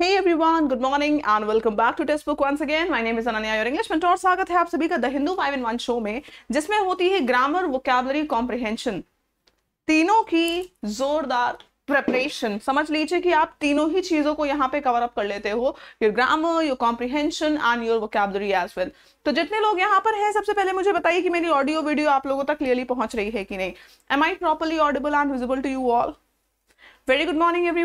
Hey everyone, good morning and welcome back to Test Book once again. My name is Ananya, your English mentor. स्वागत है आप सभी का The Hindu five in one show में जिसमें होती है ग्रामर वोकेबलरी कॉम्प्रिहेंशन तीनों की जोरदार प्रेपरेशन समझ लीजिए कि आप तीनों ही चीजों को यहाँ पे कवर अप कर लेते हो your grammar your comprehension and your vocabulary as well तो जितने लोग यहाँ पर हैं सबसे पहले मुझे बताइए कि मेरी ऑडियो वीडियो आप लोगों तक क्लियरली पहुंच रही है कि नहीं am I properly audible and visible to you all very good morning every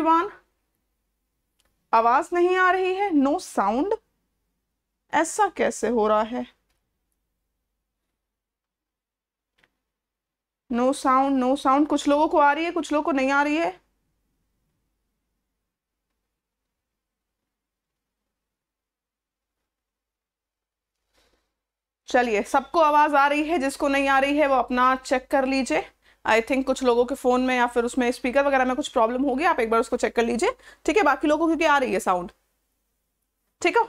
आवाज नहीं आ रही है नो no साउंड ऐसा कैसे हो रहा है नो साउंड नो साउंड कुछ लोगों को आ रही है कुछ लोगों को नहीं आ रही है चलिए सबको आवाज आ रही है जिसको नहीं आ रही है वो अपना चेक कर लीजिए आई थिंक कुछ लोगों के फ़ोन में या फिर उसमें स्पीकर वगैरह में कुछ प्रॉब्लम होगी आप एक बार उसको चेक कर लीजिए ठीक है बाकी लोगों की क्योंकि आ रही है साउंड ठीक है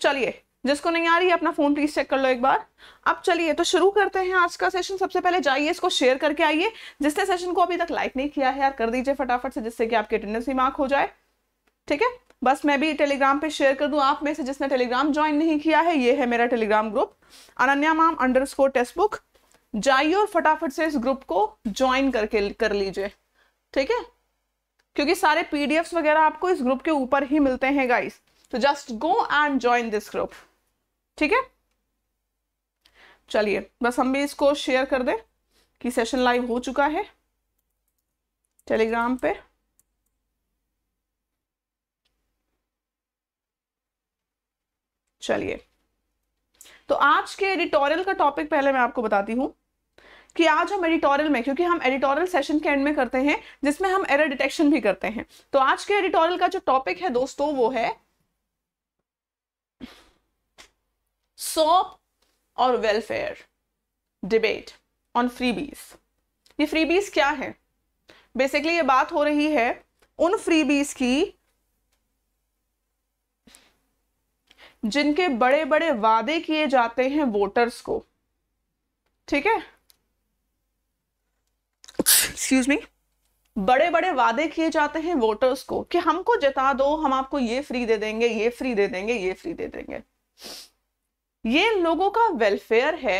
चलिए जिसको नहीं आ रही है अपना फ़ोन प्लीज़ चेक कर लो एक बार अब चलिए तो शुरू करते हैं आज का सेशन सबसे पहले जाइए इसको शेयर करके आइए जिसने सेशन को अभी तक लाइक नहीं किया है यार कर दीजिए फटाफट से जिससे कि आपकी अटेंडेंस भी मार्क हो जाए ठीक है बस मैं भी टेलीग्राम पे शेयर कर दूं आप में से जिसने टेलीग्राम ज्वाइन नहीं किया है ये है मेरा टेलीग्राम ग्रुप अनन्या माम अंडर स्कोर टेक्स्ट बुक जाइए और फटाफट से इस ग्रुप को ज्वाइन करके कर लीजिए ठीक है क्योंकि सारे पीडीएफ वगैरह आपको इस ग्रुप के ऊपर ही मिलते हैं गाइस तो just go and join this group ठीक है चलिए बस हम भी इसको शेयर कर दें कि सेशन लाइव हो चुका है टेलीग्राम पे चलिए तो आज के एडिटोरियल का टॉपिक पहले मैं आपको बताती हूं कि आज हम एडिटोरियल में क्योंकि हम एडिटोरियल सेशन के एंड में करते हैं जिसमें हम एरर डिटेक्शन भी करते हैं तो आज के एडिटोरियल का जो टॉपिक है दोस्तों वो है सॉप और वेलफेयर डिबेट ऑन फ्रीबीज ये फ्रीबीज क्या है बेसिकली ये बात हो रही है उन फ्रीबीज की जिनके बड़े बड़े वादे किए जाते हैं वोटर्स को ठीक है एक्सक्यूज मी बड़े बड़े वादे किए जाते हैं वोटर्स को कि हमको जता दो हम आपको ये फ्री दे देंगे ये फ्री दे देंगे ये फ्री दे देंगे ये लोगों का वेलफेयर है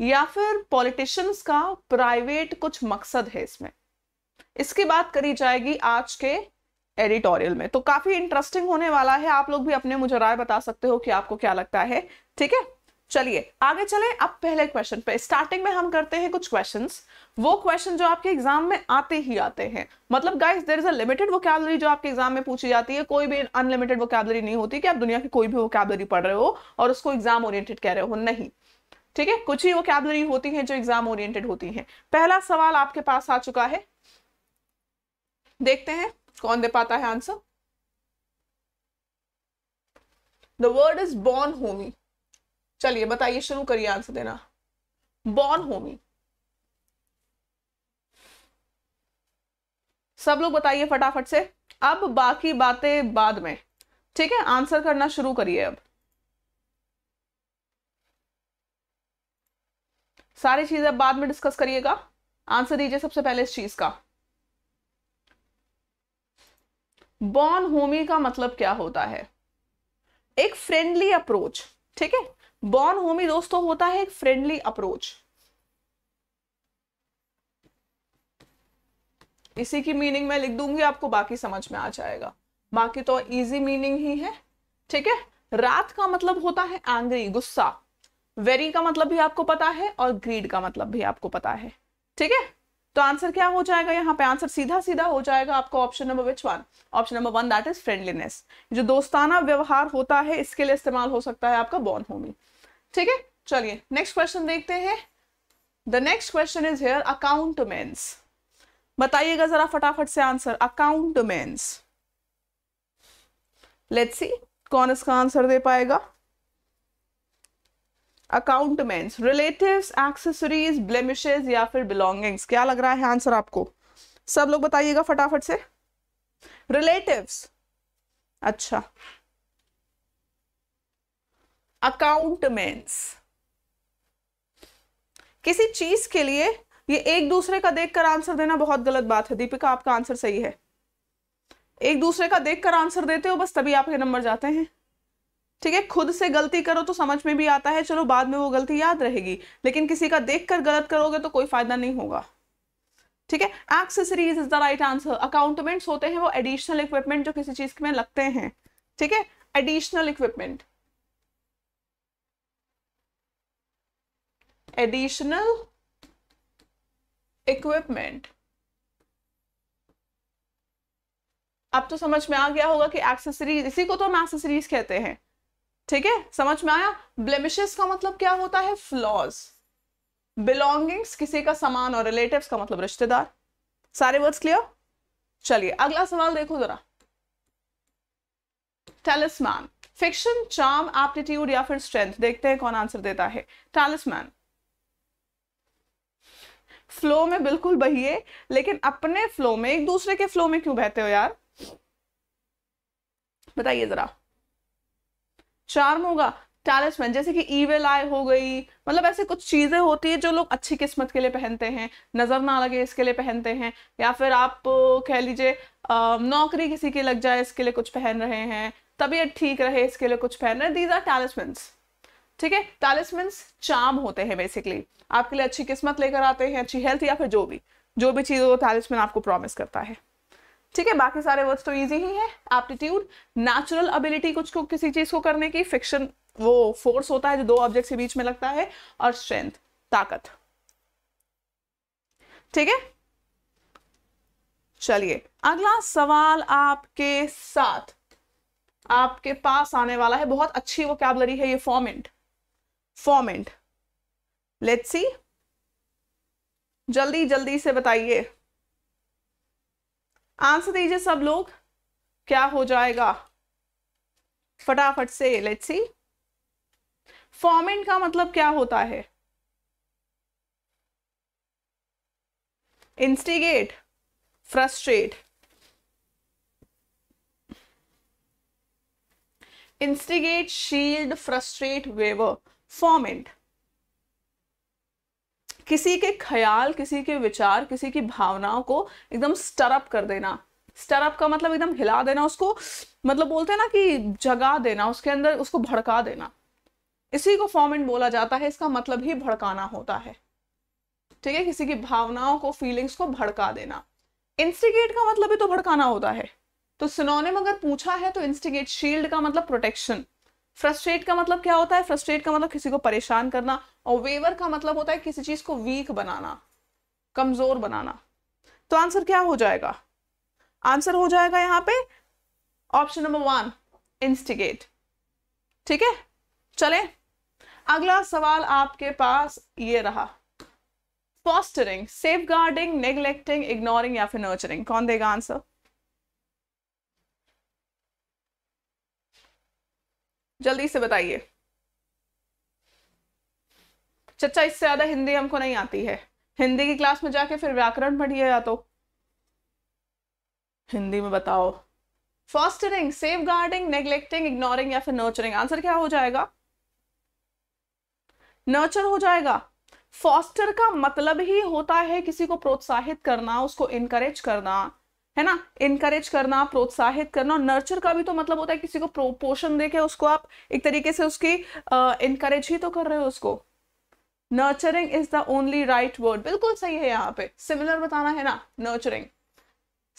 या फिर पॉलिटिशियंस का प्राइवेट कुछ मकसद है इसमें इसकी बात करी जाएगी आज के एडिटोरियल में तो काफी इंटरेस्टिंग होने वाला है आप लोग भी अपने मुझे राय बता सकते हो कि आपको क्या लगता है ठीक है चलिए आगे चले अब पहले क्वेश्चन पे स्टार्टिंग में हम करते हैं कुछ क्वेश्चंस वो क्वेश्चन जो आपके एग्जाम में आते ही आते हैं मतलब guys there is a limited vocabulary जो आपके एग्जाम में पूछी जाती है कोई भी अनलिमिटेड वोकेबलरी नहीं होती कि आप दुनिया की कोई भी वोकेबलरी पढ़ रहे हो और उसको एग्जाम ओरिएंटेड कह रहे हो नहीं ठीक है कुछ ही वोकेबलरी होती है जो एग्जाम ओरिएंटेड होती है पहला सवाल आपके पास आ चुका है देखते हैं कौन दे पाता है answer the word is bonhomie चलिए बताइए शुरू करिए आंसर देना बॉर्न होमी सब लोग बताइए फटाफट से अब बाकी बातें बाद में ठीक है आंसर करना शुरू करिए अब सारी चीजें अब बाद में डिस्कस करिएगा आंसर दीजिए सबसे पहले इस चीज का बॉन होमी का मतलब क्या होता है एक फ्रेंडली अप्रोच ठीक है बॉर्न होमी दोस्तों होता है एक फ्रेंडली अप्रोच इसी की मीनिंग मैं लिख दूंगी आपको बाकी समझ में आ जाएगा बाकी तो इजी मीनिंग ही है ठीक है रात का मतलब होता है आंग्री गुस्सा वेरी का मतलब भी आपको पता है और ग्रीड का मतलब भी आपको पता है ठीक है तो आंसर क्या हो जाएगा यहाँ पे आंसर सीधा सीधा हो जाएगा आपको option number which one option number one that is friendliness जो दोस्ताना व्यवहार होता है इसके लिए इस्तेमाल हो सकता है आपका बॉर्न होमी ठीक है चलिए नेक्स्ट क्वेश्चन देखते हैं the next question is here accoutrements बताइएगा जरा फटाफट से आंसर अकाउंटमेंट्स लेट्स सी कौन इसका आंसर दे पाएगा अकाउंटमेंट्स रिलेटिव एक्सेसरीज ब्लेमिशेज या फिर बिलोंगिंग्स क्या लग रहा है आंसर आपको सब लोग बताइएगा फटाफट से रिलेटिव अच्छा अकाउंटमेंट्स किसी चीज के लिए ये एक दूसरे का देखकर आंसर देना बहुत गलत बात है दीपिका आपका आंसर सही है एक दूसरे का देखकर आंसर देते हो बस तभी आपके नंबर जाते हैं ठीक है खुद से गलती करो तो समझ में भी आता है चलो बाद में वो गलती याद रहेगी लेकिन किसी का देखकर गलत करोगे तो कोई फायदा नहीं होगा ठीक है accessories is the right answer accoutrements होते हैं वो एडिशनल इक्विपमेंट जो किसी चीज में लगते हैं ठीक है एडिशनल इक्विपमेंट additional equipment अब तो समझ में आ गया होगा कि एक्सेसरीज इसी को तो हम एक्सेसरीज कहते हैं ठीक है समझ में आया ब्लेमिशेस का मतलब क्या होता है फ्लॉज बिलोंगिंग्स किसी का सामान और रिलेटिव्स का मतलब रिश्तेदार सारे वर्ड्स क्लियर चलिए अगला सवाल देखो जरा टेलिसमैन फिक्शन चार्म एप्टीट्यूड या फिर स्ट्रेंथ देखते हैं कौन आंसर देता है टेलिसमैन फ्लो में बिल्कुल बहिए लेकिन अपने फ्लो में एक दूसरे के फ्लो में क्यों बहते हो यार बताइए जरा चार्म होगा टैलिस्मैन जैसे कि ईवेल आई हो गई मतलब ऐसे कुछ चीज़ें होती है जो लोग अच्छी किस्मत के लिए पहनते हैं नज़र ना लगे इसके लिए पहनते हैं या फिर आप कह लीजिए नौकरी किसी की लग जाए इसके लिए कुछ पहन रहे हैं तबीयत ठीक रहे इसके लिए कुछ पहन रहे दीज आर टैलिस्मेंट्स ठीक है टैलिस चाम होते हैं बेसिकली आपके लिए अच्छी किस्मत लेकर आते हैं अच्छी हेल्थ या फिर जो भी जो भी चीज़ वो टैलिसमैन आपको प्रॉमिस करता है ठीक है बाकी सारे वर्ड्स तो इजी ही है एप्टीट्यूड नेचुरल एबिलिटी कुछ को किसी चीज़ को करने की फिक्शन वो फोर्स होता है जो दो ऑब्जेक्ट के बीच में लगता है और स्ट्रेंथ ताकत ठीक है चलिए अगला सवाल आपके साथ आपके पास आने वाला है बहुत अच्छी वो कैबलरी है ये फॉर्मेंट फॉर्मेंट लेट्स सी जल्दी जल्दी से बताइए आंसर दीजिए सब लोग क्या हो जाएगा फटाफट से लेट्स सी फॉर्मेंट का मतलब क्या होता है instigate frustrate instigate shield frustrate waver foment किसी के ख्याल किसी के विचार किसी की भावनाओं को एकदम स्टरअप कर देना स्टरअप का मतलब एकदम हिला देना उसको मतलब बोलते हैं ना कि जगा देना उसके अंदर उसको भड़का देना इसी को फॉर्मेंट बोला जाता है इसका मतलब ही भड़काना होता है ठीक है किसी की भावनाओं को फीलिंग्स को भड़का देना इंस्टिगेट का मतलब ही तो भड़काना होता है तो सिनोनिम अगर पूछा है तो इंस्टिगेट शील्ड का मतलब प्रोटेक्शन फ्रस्ट्रेट का मतलब क्या होता है फ्रस्ट्रेट का मतलब किसी को परेशान करना और वेवर का मतलब होता है किसी चीज को वीक बनाना कमजोर बनाना तो आंसर क्या हो जाएगा आंसर हो जाएगा यहाँ पे ऑप्शन नंबर वन इंस्टिगेट ठीक है चले अगला सवाल आपके पास ये रहा fostering safeguarding neglecting ignoring या फिर नर्चरिंग कौन देगा आंसर जल्दी से बताइए चचा इससे ज्यादा हिंदी हमको नहीं आती है हिंदी की क्लास में जाके फिर व्याकरण पढ़िए या तो हिंदी में बताओ fostering safeguarding neglecting ignoring या फिर नर्चरिंग आंसर क्या हो जाएगा नर्चर हो जाएगा फॉस्टर का मतलब ही होता है किसी को प्रोत्साहित करना उसको इनकरेज करना है ना इनकरेज करना प्रोत्साहित करना और नर्चर का भी तो मतलब होता है किसी को प्रोपोर्शन देके उसको आप एक तरीके से उसकी इनकरेज ही तो कर रहे हो उसको nurturing is the only right word बिल्कुल सही है यहाँ पे सिमिलर बताना है ना नर्चरिंग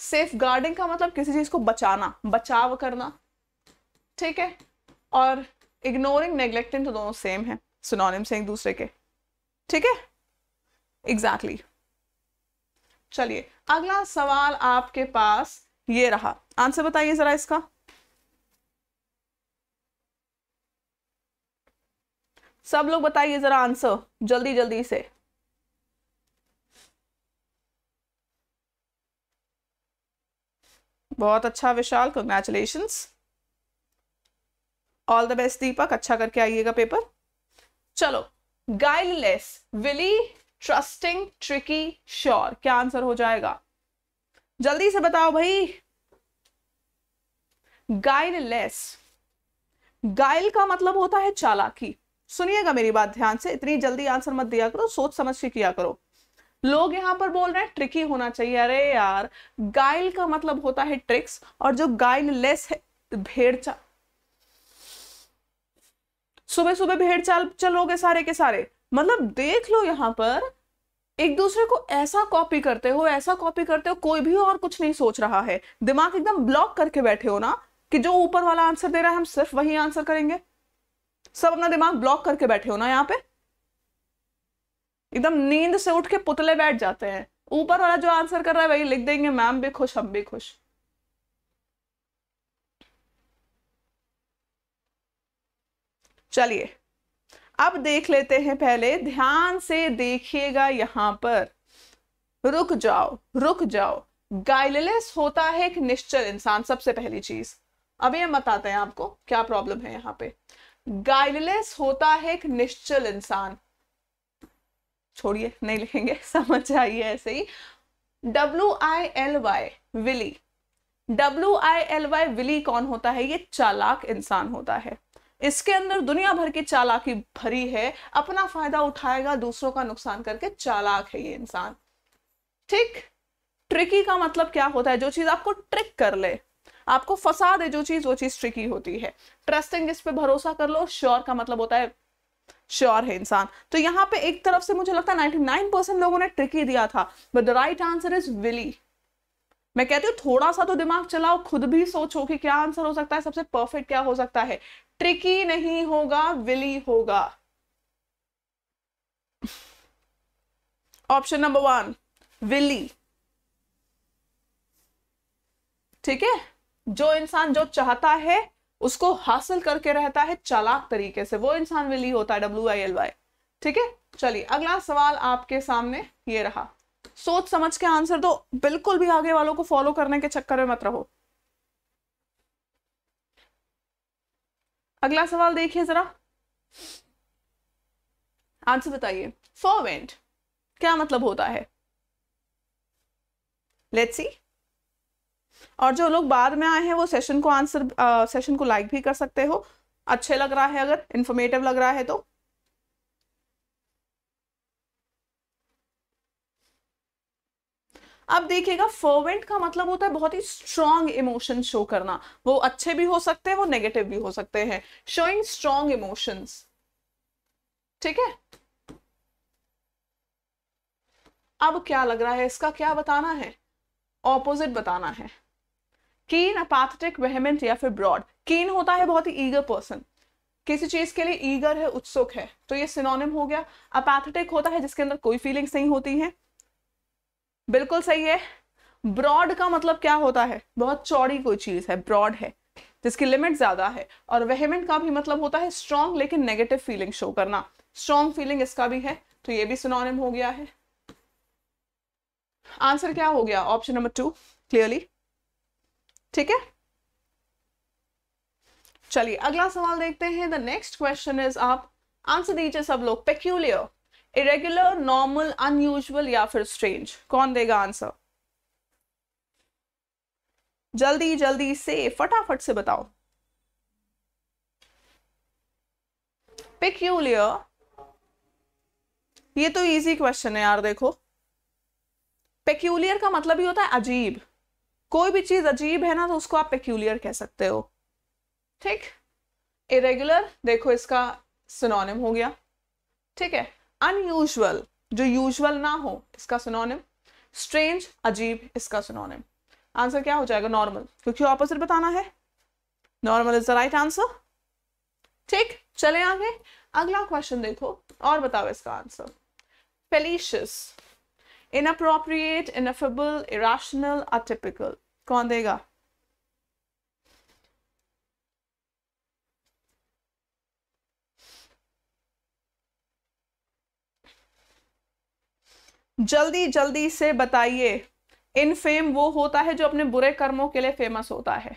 सेफ गार्डिंग का मतलब किसी चीज को बचाना बचाव करना ठीक है और इग्नोरिंग नेग्लेक्टिंग तो दोनों सेम है सुनोनिम से एक दूसरे के ठीक है एग्जैक्टली exactly. चलिए अगला सवाल आपके पास ये रहा आंसर बताइए जरा इसका सब लोग बताइए जरा आंसर जल्दी जल्दी से बहुत अच्छा Vishal congratulation all the best Deepak अच्छा करके आइएगा पेपर चलो guideless wily trusting tricky sure क्या आंसर हो जाएगा जल्दी से बताओ भाई गाइडलेस गाइल का मतलब होता है चालाकी सुनिएगा मेरी बात ध्यान से इतनी जल्दी आंसर मत दिया करो सोच समझ के किया करो लोग यहां पर बोल रहे हैं ट्रिकी होना चाहिए अरे यार गाइल का मतलब होता है ट्रिक्स और जो गाइललेस है भेड़ चाल सुबह सुबह भेड़ चाल चलोगे सारे के सारे मतलब देख लो यहां पर एक दूसरे को ऐसा कॉपी करते हो ऐसा कॉपी करते हो कोई भी और कुछ नहीं सोच रहा है दिमाग एकदम ब्लॉक करके बैठे हो ना कि जो ऊपर वाला आंसर दे रहा है हम सिर्फ वही आंसर करेंगे सब अपना दिमाग ब्लॉक करके बैठे हो ना यहाँ पे एकदम नींद से उठ के पुतले बैठ जाते हैं ऊपर वाला जो आंसर कर रहा है वही लिख देंगे मैम भी खुश हम भी खुश चलिए अब देख लेते हैं पहले ध्यान से देखिएगा यहां पर रुक जाओ रुक जाओ गाइडलेस होता है एक निश्चल इंसान सबसे पहली चीज अभी हम बताते हैं आपको क्या प्रॉब्लम है यहां पे गाइडलेस होता है एक निश्चल इंसान छोड़िए नहीं लिखेंगे समझ आइए ऐसे ही W I L Y wily W I L Y wily कौन होता है ये चालाक इंसान होता है इसके अंदर दुनिया भर की चालाकी भरी है अपना फायदा उठाएगा दूसरों का नुकसान करके चालाक है ये इंसान ठीक ट्रिकी का मतलब क्या होता है जो चीज आपको ट्रिक कर ले आपको फंसा दे जो चीज वो चीज ट्रिकी होती है ट्रस्टिंग इस पे भरोसा कर लो श्योर का मतलब होता है श्योर है इंसान तो यहाँ पे एक तरफ से मुझे लगता है 99 परसेंट लोगों ने ट्रिकी दिया था but the right answer is wily मैं कहती हूँ थोड़ा सा तो दिमाग चलाओ खुद भी सोचो कि क्या आंसर हो सकता है सबसे परफेक्ट क्या हो सकता है ट्रिकी नहीं होगा विली होगा ऑप्शन नंबर वन विली ठीक है जो इंसान जो चाहता है उसको हासिल करके रहता है चालाक तरीके से वो इंसान विली होता है डब्ल्यू आई एल वाई ठीक है चलिए अगला सवाल आपके सामने ये रहा सोच समझ के आंसर दो बिल्कुल भी आगे वालों को फॉलो करने के चक्कर में मत रहो अगला सवाल देखिए जरा आंसर बताइए फॉरवेंट क्या मतलब होता है लेट्स सी और जो लोग बाद में आए हैं वो सेशन को आंसर सेशन को लाइक भी कर सकते हो अच्छे लग रहा है अगर इन्फॉर्मेटिव लग रहा है तो अब देखिएगा फर्वेंट का मतलब होता है बहुत ही स्ट्रांग इमोशन शो करना वो अच्छे भी हो सकते हैं वो नेगेटिव भी हो सकते हैं शोइंग स्ट्रांग इमोशंस ठीक है अब क्या लग रहा है इसका क्या बताना है ऑपोजिट बताना है कीन अपैथेटिक वेहमेंट या फिर ब्रॉड कीन होता है बहुत ही ईगर पर्सन किसी चीज के लिए ईगर है उत्सुक है तो ये सिनोनिम हो गया अपैथेटिक होता है जिसके अंदर कोई फीलिंग्स नहीं होती हैं बिल्कुल सही है ब्रॉड का मतलब क्या होता है बहुत चौड़ी कोई चीज है ब्रॉड है जिसकी लिमिट ज्यादा है और वेहमेंट का भी मतलब होता है स्ट्रॉन्ग लेकिन नेगेटिव फीलिंग शो करना स्ट्रॉन्ग फीलिंग इसका भी है तो ये भी सुनोनिम हो गया है आंसर क्या हो गया ऑप्शन नंबर टू क्लियरली ठीक है चलिए अगला सवाल देखते हैं द नेक्स्ट क्वेश्चन इज आप आंसर दीजिए सब लोग पेक्यूलियर इरेग्युलर नॉर्मल अनयूजल या फिर स्ट्रेंज कौन देगा आंसर जल्दी जल्दी से फटाफट से बताओ पिक्यूलियर ये तो इजी क्वेश्चन है यार देखो पेक्यूलियर का मतलब ही होता है अजीब कोई भी चीज अजीब है ना तो उसको आप पेक्यूलियर कह सकते हो ठीक इरेग्युलर देखो इसका सिनोनिम हो गया ठीक है अनयूजल जो यूजल ना हो इसका सुनोनिम स्ट्रेंज अजीब इसका सुनोनिम आंसर क्या हो जाएगा नॉर्मल क्योंकि ऑपोजिट बताना है normal is the right answer ठीक चले आगे अगला क्वेश्चन देखो और बताओ इसका answer felicitous inappropriate ineffable irrational atypical कौन देगा जल्दी जल्दी से बताइए इन फेम वो होता है जो अपने बुरे कर्मों के लिए फेमस होता है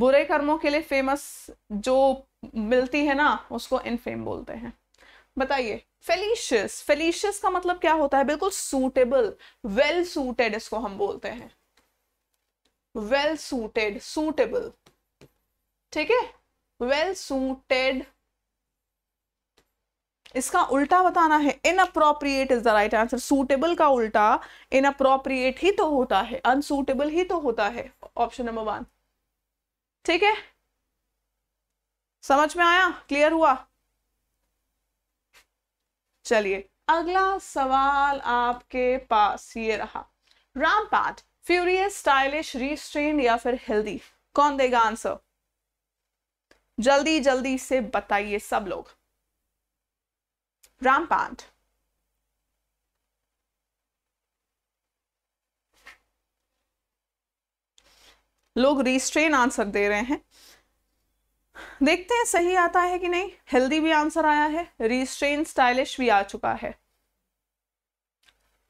बुरे कर्मों के लिए फेमस जो मिलती है ना उसको इन फेम बोलते हैं बताइए फेलिशियस फेलिशियस का मतलब क्या होता है बिल्कुल सूटेबल वेल सूटेड इसको हम बोलते हैं वेल सूटेड सूटेबल ठीक है वेल सूटेड इसका उल्टा बताना है inappropriate is the right answer suitable का उल्टा इन अप्रोप्रिएट ही तो होता है अनसूटेबल ही तो होता है ऑप्शन नंबर वन ठीक है समझ में आया क्लियर हुआ चलिए अगला सवाल आपके पास ये रहा राम रामपाट फ्यूरियस स्टाइलिश रिस्ट्रेन या फिर हेल्दी कौन देगा आंसर जल्दी जल्दी से बताइए सब लोग rampant. लोग रिस्ट्रेन आंसर दे रहे हैं देखते हैं सही आता है कि नहीं हेल्दी भी आंसर आया है रिस्ट्रेन स्टाइलिश भी आ चुका है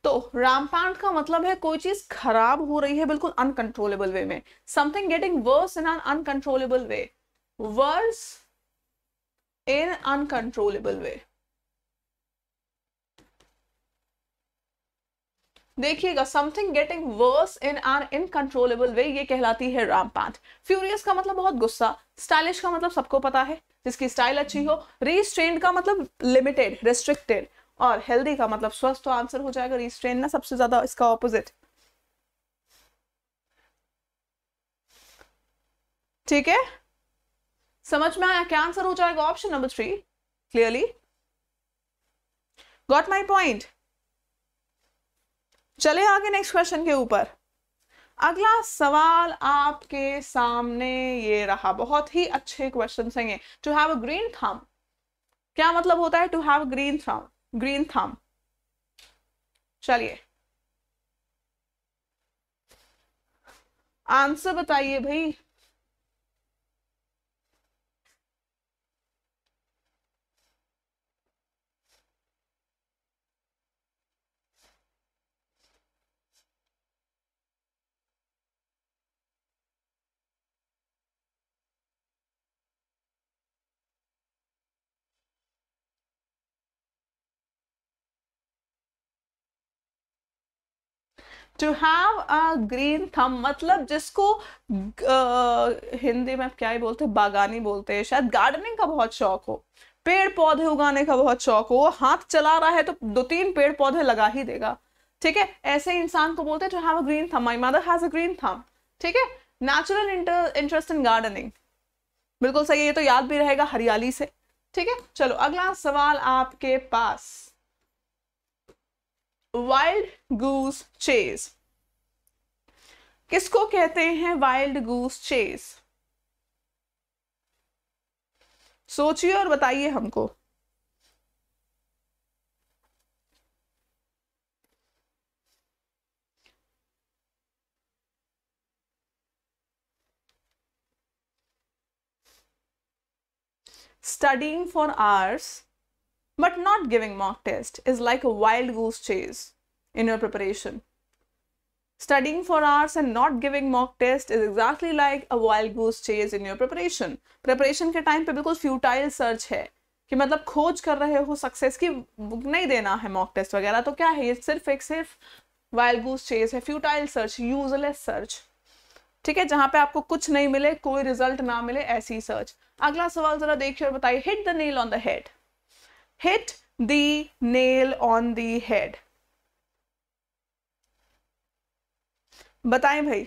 तो रामपांड का मतलब है कोई चीज खराब हो रही है बिल्कुल अनकंट्रोलेबल वे में something getting worse in an uncontrollable way worse in uncontrollable way देखिएगा something getting worse in are uncontrollable way ये कहलाती है राम पांच फ्यूरियस का मतलब बहुत गुस्सा स्टाइलिश का मतलब सबको पता है जिसकी स्टाइल अच्छी हो रिस्ट्रेंड का मतलब लिमिटेड रिस्ट्रिक्टेड और हेल्दी का मतलब स्वस्थ तो आंसर हो जाएगा रिस्ट्रेन ना सबसे ज्यादा इसका ऑपोजिट ठीक है समझ में आया क्या आंसर हो जाएगा option number three clearly got my point चले आगे नेक्स्ट क्वेश्चन के ऊपर अगला सवाल आपके सामने ये रहा बहुत ही अच्छे क्वेश्चन हैं ये टू हैव अ ग्रीन थम क्या मतलब होता है to have green thumb green thumb चलिए आंसर बताइए भाई टू हैव अ ग्रीन थम मतलब जिसको uh, हिंदी में क्या ही बोलते हैं बागानी बोलते हैं शायद गार्डनिंग का बहुत शौक हो पेड़ पौधे उगाने का बहुत शौक हो हाथ चला रहा है तो दो तीन पेड़ पौधे लगा ही देगा ठीक है ऐसे इंसान को बोलते हैं to have a green thumb my mother has a green thumb ठीक है नेचुरल इंटरेस्ट इन गार्डनिंग बिल्कुल सही है ये तो याद भी रहेगा हरियाली से ठीक है चलो अगला सवाल आपके पास वाइल्ड गूस चेज किसको कहते हैं वाइल्ड गूस चेज सोचिए और बताइए हमको studying for hours But not giving mock test is like a wild goose chase in your preparation. Studying for hours and not giving mock test is exactly like a wild goose chase in your preparation. Preparation ke time pe bilkul futile search hai कि मतलब खोज कर रहे हो success की नहीं देना है मॉक टेस्ट वगैरह तो क्या है ये सिर्फ एक सिर्फ वाइल्ड गूस चेज है फ्यूटाइल सर्च यूजलेस सर्च ठीक है जहां पे आपको कुछ नहीं मिले कोई रिजल्ट ना मिले ऐसी सर्च अगला सवाल जरा देखिए और बताइए hit the nail on the head hit the nail on the head बताएं भाई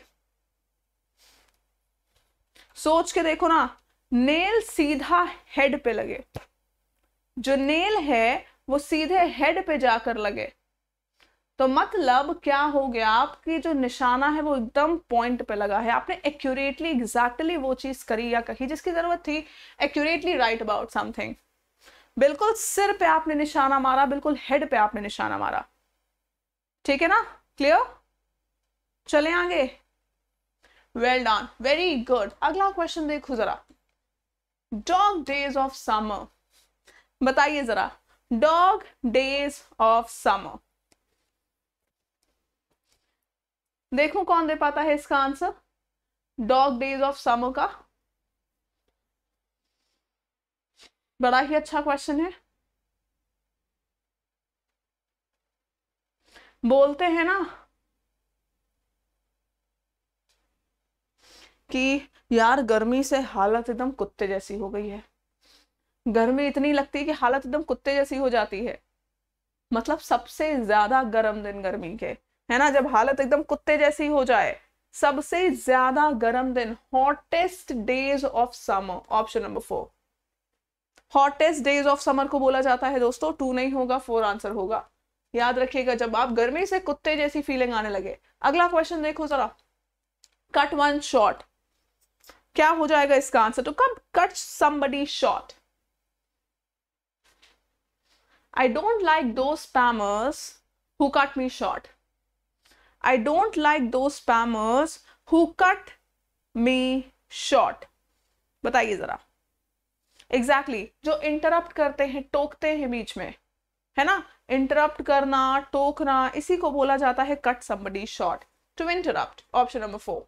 सोच के देखो ना नेल सीधा हेड पे लगे जो नेल है वो सीधे हेड पे जाकर लगे तो मतलब क्या हो गया आपकी जो निशाना है वो एकदम पॉइंट पे लगा है आपने एक्यूरेटली एग्जैक्टली exactly वो चीज करी या कही जिसकी जरूरत थी एक्यूरेटली राइट अबाउट समथिंग बिल्कुल सिर पे आपने निशाना मारा बिल्कुल हेड पे आपने निशाना मारा ठीक है ना क्लियर चले आगे वेल डन वेरी गुड अगला क्वेश्चन देखो जरा डॉग डेज ऑफ समर बताइए जरा डॉग डेज ऑफ समर देखो कौन दे पाता है इसका answer dog days of summer का बड़ा ही अच्छा क्वेश्चन है बोलते हैं ना कि यार गर्मी से हालत एकदम कुत्ते जैसी हो गई है गर्मी इतनी लगती है कि हालत एकदम कुत्ते जैसी हो जाती है मतलब सबसे ज्यादा गर्म दिन गर्मी के है ना जब हालत एकदम कुत्ते जैसी हो जाए सबसे ज्यादा गर्म दिन hottest days of summer option number four hottest days of summer को बोला जाता है दोस्तों टू नहीं होगा फोर आंसर होगा याद रखिएगा जब आप गर्मी से कुत्ते जैसी फीलिंग आने लगे अगला क्वेश्चन देखो जरा कट वन शॉर्ट क्या हो जाएगा इसका आंसर तो कब cut somebody short I don't like those spammers who cut me short I don't like those spammers who cut me short बताइए जरा एग्जैक्टली exactly, जो इंटरप्ट करते हैं टोकते हैं बीच में है ना इंटरप्ट करना टोकना इसी को बोला जाता है cut somebody short to interrupt option number four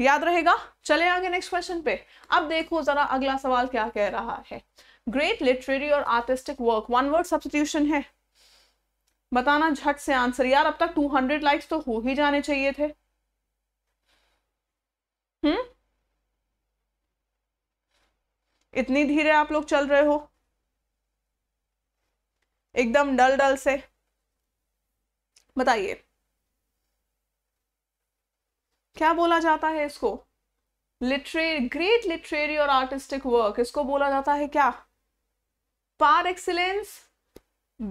याद रहेगा चले आगे नेक्स्ट क्वेश्चन पे अब देखो जरा अगला सवाल क्या कह रहा है ग्रेट लिटरेरी और artistic work one word substitution है बताना झट से आंसर यार अब तक 200 लाइक्स तो हो ही जाने चाहिए थे हम्म इतनी धीरे आप लोग चल रहे हो एकदम डल डल से बताइए क्या बोला जाता है इसको लिटरे ग्रेट लिटरेरी और आर्टिस्टिक वर्क इसको बोला जाता है क्या par excellence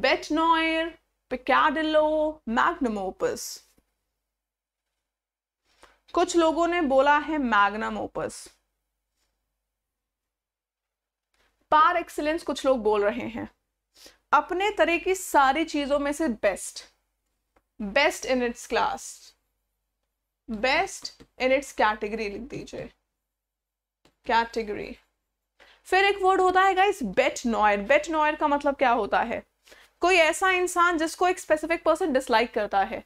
bete noire peccadillo magnum opus कुछ लोगों ने बोला है मैग्नम ओपस पार एक्सीलेंस कुछ लोग बोल रहे हैं अपने तरह की सारी चीजों में से best best in its class best in its category लिख दीजिए कैटेगरी फिर एक वर्ड होता है guys bete noire bete noire का मतलब क्या होता है कोई ऐसा इंसान जिसको एक स्पेसिफिक पर्सन डिसलाइक करता है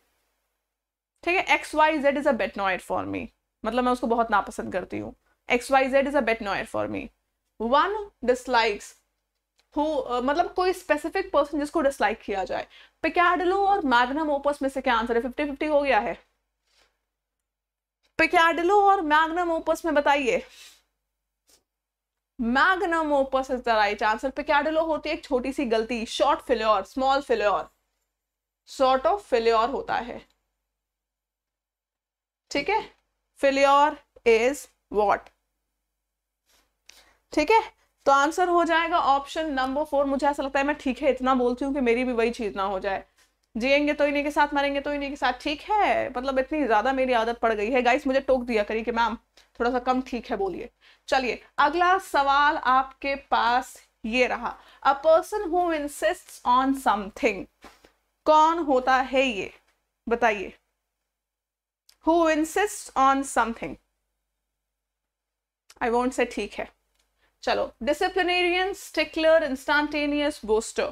ठीक है X Y Z is a bete noire for me मतलब मैं उसको बहुत नापसंद करती हूँ X Y Z is a bete noire for me one dislikes who मतलब कोई स्पेसिफिक पर्सन जिसको डिसलाइक किया जाए पिकैडलो और मैग्नम ओपस में से क्या आंसर है फिफ्टी फिफ्टी हो गया है पिकैडलो और मैग्नम ओपस में बताइए magnum opus is the right answer peccadillo होती है एक छोटी सी गलती short failure small failure short of failure होता है ठीक है फिल्योर इज वॉट ठीक है तो आंसर हो जाएगा ऑप्शन नंबर फोर मुझे ऐसा लगता है मैं ठीक है इतना बोलती हूँ कि मेरी भी वही चीज ना हो जाए जियेंगे तो इन्हीं के साथ मरेंगे तो इन्हीं के साथ ठीक है मतलब इतनी ज्यादा मेरी आदत पड़ गई है गाइस मुझे टोक दिया करिए कि मैम थोड़ा सा कम ठीक है बोलिए चलिए अगला सवाल आपके पास ये रहा a person who insist on something कौन होता है ये बताइए who insist on something I want say ठीक है चलो डिसिप्लिनेरियन स्टिकलर इंस्टांटेनियस बोस्टर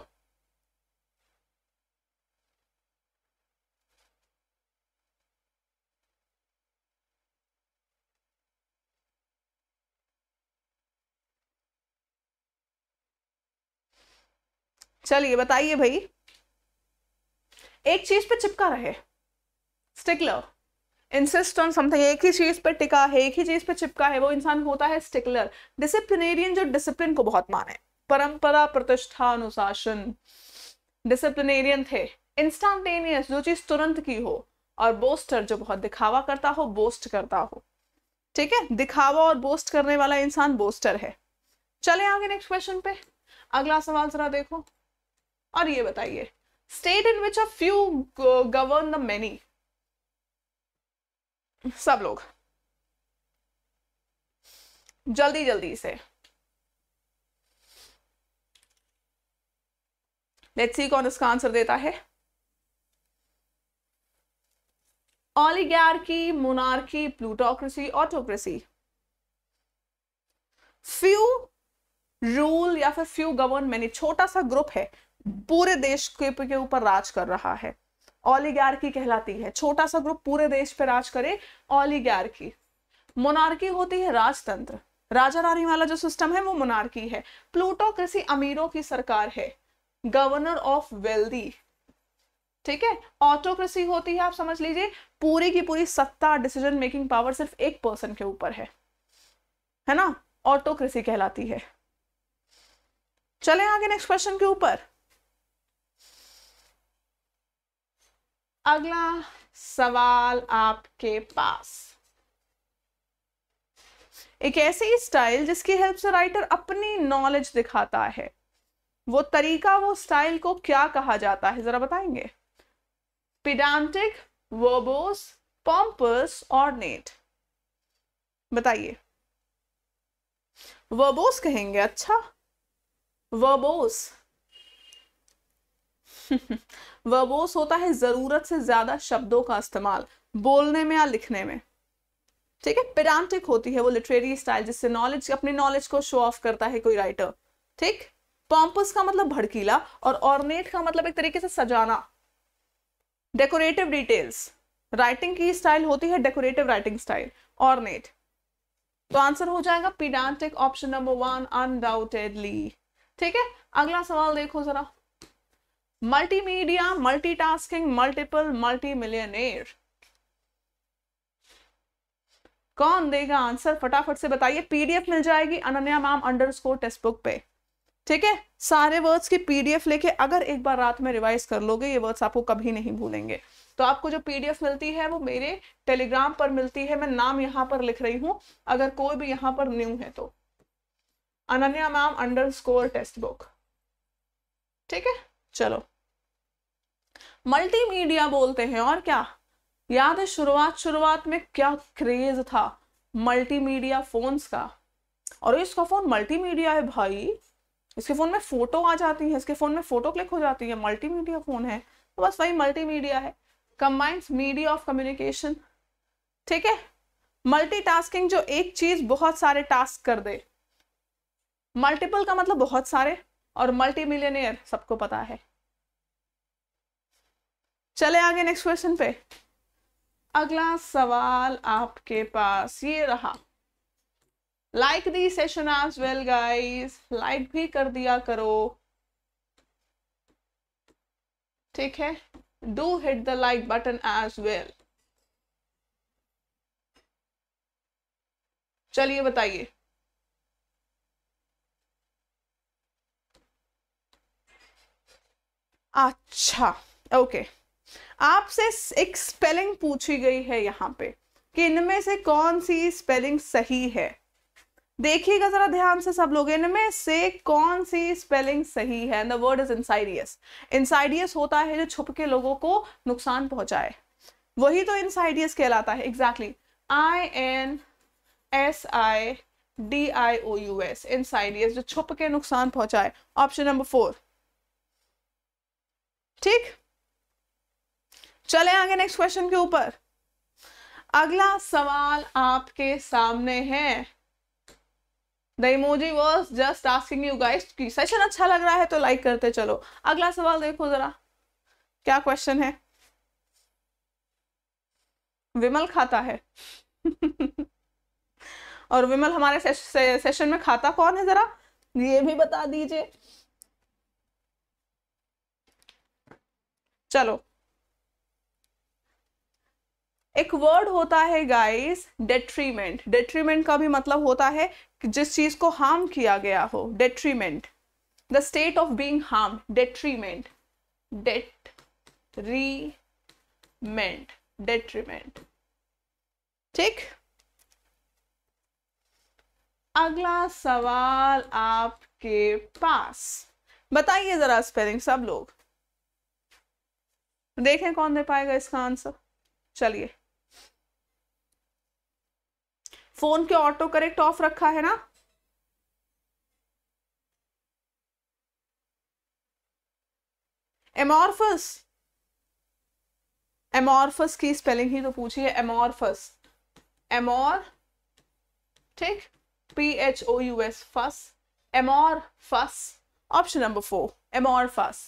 चलिए बताइए भाई एक चीज पे चिपका रहे स्टिकलर इंसिस्ट ऑन समथिंग एक ही चीज़ पर टिका है एक ही चीज़ पर चिपका है वो इंसान होता है स्टिकलर डिसिप्लिनेरियन जो डिसिप्लिन को बहुत माने परंपरा प्रतिष्ठा अनुशासन डिसिप्लिनेरियन थे इंस्टांटेनियस जो चीज़ तुरंत की हो और बोस्टर जो बहुत दिखावा करता हो बोस्ट करता हो ठीक है दिखावा और बोस्ट करने वाला इंसान बोस्टर है चले आगे नेक्स्ट क्वेश्चन पे अगला सवाल जरा देखो और ये बताइए state in which a few govern the many सब लोग जल्दी जल्दी से लेट्स सी कौन इसका आंसर देता है oligarchy monarchy plutocracy autocracy few rule या फिर फ्यू गवर्नमेंट छोटा सा ग्रुप है पूरे देश के ऊपर राज कर रहा है ऑलिगार्की कहलाती है छोटा सा ग्रुप पूरे देश पर राज करे ऑलिगार्की मोनार्की होती है राजतंत्र राजा रानी वाला जो सिस्टम है वो मोनार्की है प्लूटोक्रेसी अमीरों की सरकार है गवर्नर ऑफ वेल्दी ठीक है ऑटोक्रेसी होती है आप समझ लीजिए पूरी की पूरी सत्ता डिसीजन मेकिंग पावर सिर्फ एक पर्सन के ऊपर है है ना ऑटोक्रेसी कहलाती है चले आगे नेक्स्ट क्वेश्चन के ऊपर अगला सवाल आपके पास एक ऐसी स्टाइल जिसकी हेल्प से राइटर अपनी नॉलेज दिखाता है वो तरीका वो स्टाइल को क्या कहा जाता है जरा बताएंगे pedantic verbose pompous ornate बताइए वर्बोस कहेंगे अच्छा वर्बोस वर्बोस होता है जरूरत से ज्यादा शब्दों का इस्तेमाल बोलने में या लिखने में ठीक है पेडांटिक होती है वो लिटरेरी स्टाइल जिससे नॉलेज अपने नॉलेज को शो ऑफ करता है कोई राइटर ठीक पॉम्पस का मतलब भड़कीला और ऑर्नेट का मतलब एक तरीके से सजाना डेकोरेटिव डिटेल्स राइटिंग की स्टाइल होती है डेकोरेटिव राइटिंग स्टाइल ऑर्नेट तो आंसर हो जाएगा pedantic option number one undoubtedly ठीक है अगला सवाल देखो जरा multimedia multitasking multiple multi millionaire कौन देगा आंसर फटाफट से बताइए पीडीएफ मिल जाएगी Ananya ma'am underscore textbook पे ठीक है सारे वर्ड्स की पीडीएफ लेके अगर एक बार रात में रिवाइज कर लोगे ये वर्ड्स आपको कभी नहीं भूलेंगे तो आपको जो पीडीएफ मिलती है वो मेरे टेलीग्राम पर मिलती है मैं नाम यहां पर लिख रही हूं अगर कोई भी यहां पर न्यू है तो Ananya ma'am underscore textbook ठीक है चलो मल्टीमीडिया बोलते हैं और क्या याद है शुरुआत शुरुआत में क्या क्रेज था मल्टीमीडिया फोन्स का और इसका फोन मल्टीमीडिया है भाई इसके फोन में फोटो आ जाती है इसके फोन में फोटो क्लिक हो जाती है मल्टीमीडिया फोन है तो बस वही मल्टीमीडिया है कंबाइंड मीडिया ऑफ कम्युनिकेशन ठीक है मल्टीटास्किंग जो एक चीज बहुत सारे टास्क कर दे मल्टीपल का मतलब बहुत सारे और मल्टी मिलियनियर सबको पता है चले आगे नेक्स्ट क्वेश्चन पे अगला सवाल आपके पास ये रहा लाइक दी सेशन आज वेल गाइस लाइक भी कर दिया करो ठीक है do hit the like button as well चलिए बताइए अच्छा ओके okay. आपसे एक स्पेलिंग पूछी गई है यहाँ पे कि इनमें से कौन सी स्पेलिंग सही है देखिएगा जरा ध्यान से सब लोग इनमें से कौन सी स्पेलिंग सही है the word is insidious insidious होता है जो छुप के लोगों को नुकसान पहुंचाए वही तो इंसाइडियस कहलाता है exactly I N S I D I O U S insidious जो छुप के नुकसान पहुंचाए ऑप्शन नंबर फोर ठीक चले आगे नेक्स्ट क्वेश्चन के ऊपर अगला सवाल आपके सामने है the emoji was just asking you guys की सेशन अच्छा लग रहा है तो लाइक करते चलो अगला सवाल देखो जरा क्या क्वेश्चन है विमल खाता है और विमल हमारे से, से, सेशन में खाता कौन है जरा ये भी बता दीजिए चलो एक वर्ड होता है गाइस डेट्रीमेंट डेट्रीमेंट का भी मतलब होता है जिस चीज को हार्म किया गया हो detriment the state of being harm detriment detriment detriment ठीक अगला सवाल आपके पास बताइए जरा स्पेलिंग सब लोग देखें कौन दे पाएगा इसका आंसर चलिए फोन के ऑटो करेक्ट ऑफ रखा है ना एमोरफस एमॉर्फस की स्पेलिंग ही तो पूछिए एमोरफस एमोर ठीक P H O U S phous amorphous option number four amorphous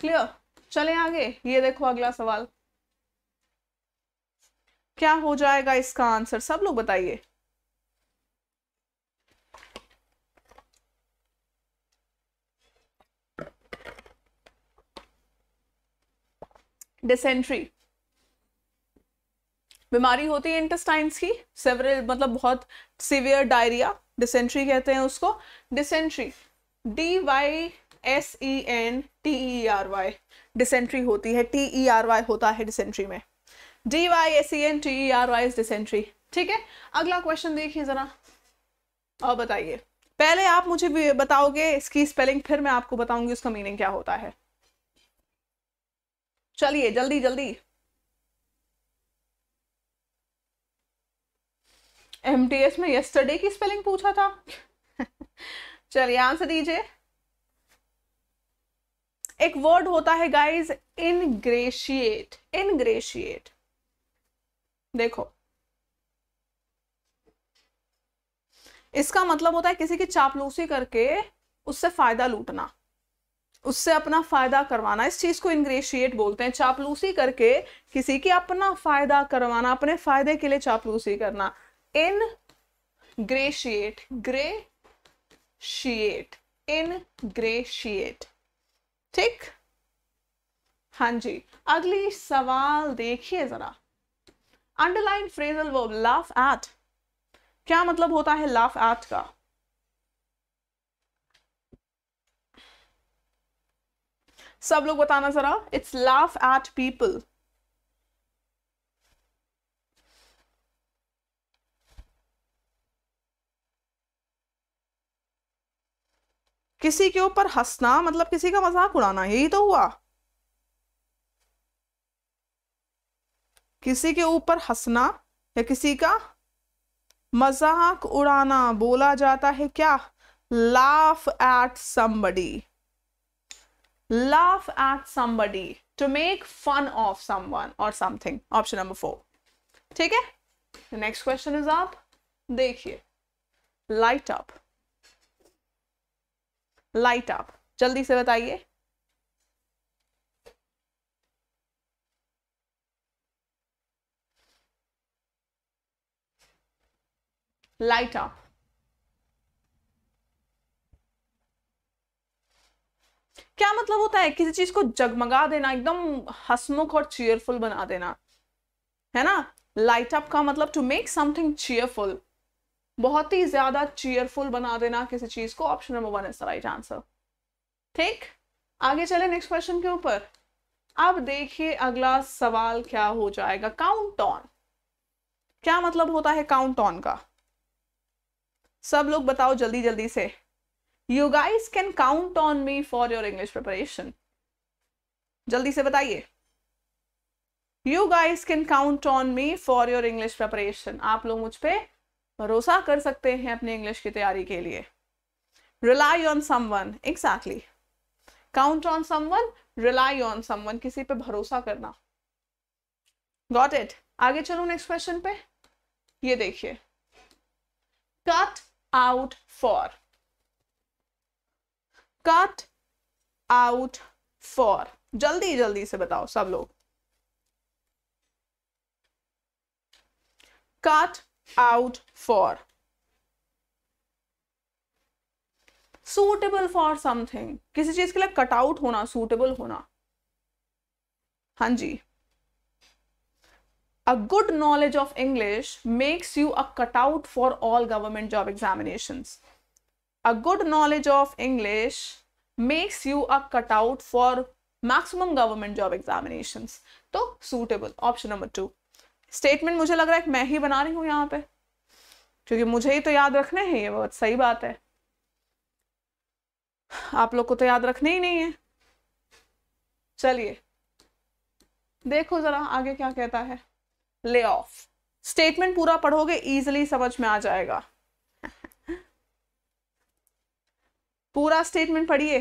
clear चले आगे ये देखो अगला सवाल क्या हो जाएगा इसका आंसर सब लोग बताइए डिसेंट्री बीमारी होती है इंटेस्टाइंस की सेवरल मतलब बहुत सिवियर डायरिया डिसेंट्री कहते हैं उसको dysentery D Y S E N T E R Y dysentery होती है टी ई आर वाई होता है डिसेंट्री में D Y S E N T E R Y dysentery ठीक है अगला क्वेश्चन देखिए जरा और बताइए पहले आप मुझे बताओगे इसकी स्पेलिंग फिर मैं आपको बताऊंगी उसका मीनिंग क्या होता है चलिए जल्दी जल्दी एम टी एस में यस्टरडे की स्पेलिंग पूछा था चलिए आंसर दीजिए एक वर्ड होता है गाइज इनग्रेशिएट इनग्रेशिएट देखो इसका मतलब होता है किसी की चापलूसी करके उससे फायदा लूटना उससे अपना फायदा करवाना इस चीज को इंग्रेशिएट बोलते हैं चापलूसी करके किसी की अपना फायदा करवाना अपने फायदे के लिए चापलूसी करना इन ग्रेशिएट ग्रे शिएट इन ग्रेशिएट ठीक हां जी अगली सवाल देखिए जरा underline phrasal verb laugh at क्या मतलब होता है लाफ एट का सब लोग बताना जरा इट्स लाफ एट पीपल किसी के ऊपर हंसना मतलब किसी का मजाक उड़ाना यही तो हुआ किसी के ऊपर हंसना या किसी का मजाक उड़ाना बोला जाता है क्या laugh at somebody laugh at somebody to make fun of someone or something option number four take it the next question is up देखिए light up light up जल्दी से बताइए light up क्या मतलब होता है किसी चीज को जगमगा देना एकदम हसमुख और चीयरफुल बना देना है ना लाइट अप का मतलब टू मेक समथिंग चीयरफुल बहुत ही ज्यादा चीयरफुल बना देना किसी चीज को option number one is the right answer ठीक आगे चले नेक्स्ट क्वेश्चन के ऊपर अब देखिए अगला सवाल क्या हो जाएगा काउंट ऑन क्या मतलब होता है काउंट ऑन का सब लोग बताओ जल्दी जल्दी से you guys can count on me for your English preparation जल्दी से बताइए you guys can count on me for your English preparation आप लोग मुझ पर भरोसा कर सकते हैं अपनी इंग्लिश की तैयारी के लिए rely on someone exactly count on someone rely on someone किसी पे भरोसा करना गॉट इट आगे चलो नेक्स्ट क्वेश्चन पे ये देखिए cut out for cut out for जल्दी जल्दी से बताओ सब लोग cut out for suitable for something किसी चीज के लिए कट आउट होना सूटेबल होना हां जी a good knowledge of English makes you a cut out for all government job examination a good knowledge of English makes you a cut out for maximum government job examinations. तो suitable option number 2 Statement mujhe lag raha hai main hi bana rahi hu yahan pe kyunki mujhe hi to yaad rakhne hai ye bahut sahi baat hai aap log ko to yaad rakhne hi nahi hai chaliye देखो जरा आगे क्या कहता है lay off statement पूरा पढ़ोगे easily समझ में आ जाएगा पूरा स्टेटमेंट पढ़िए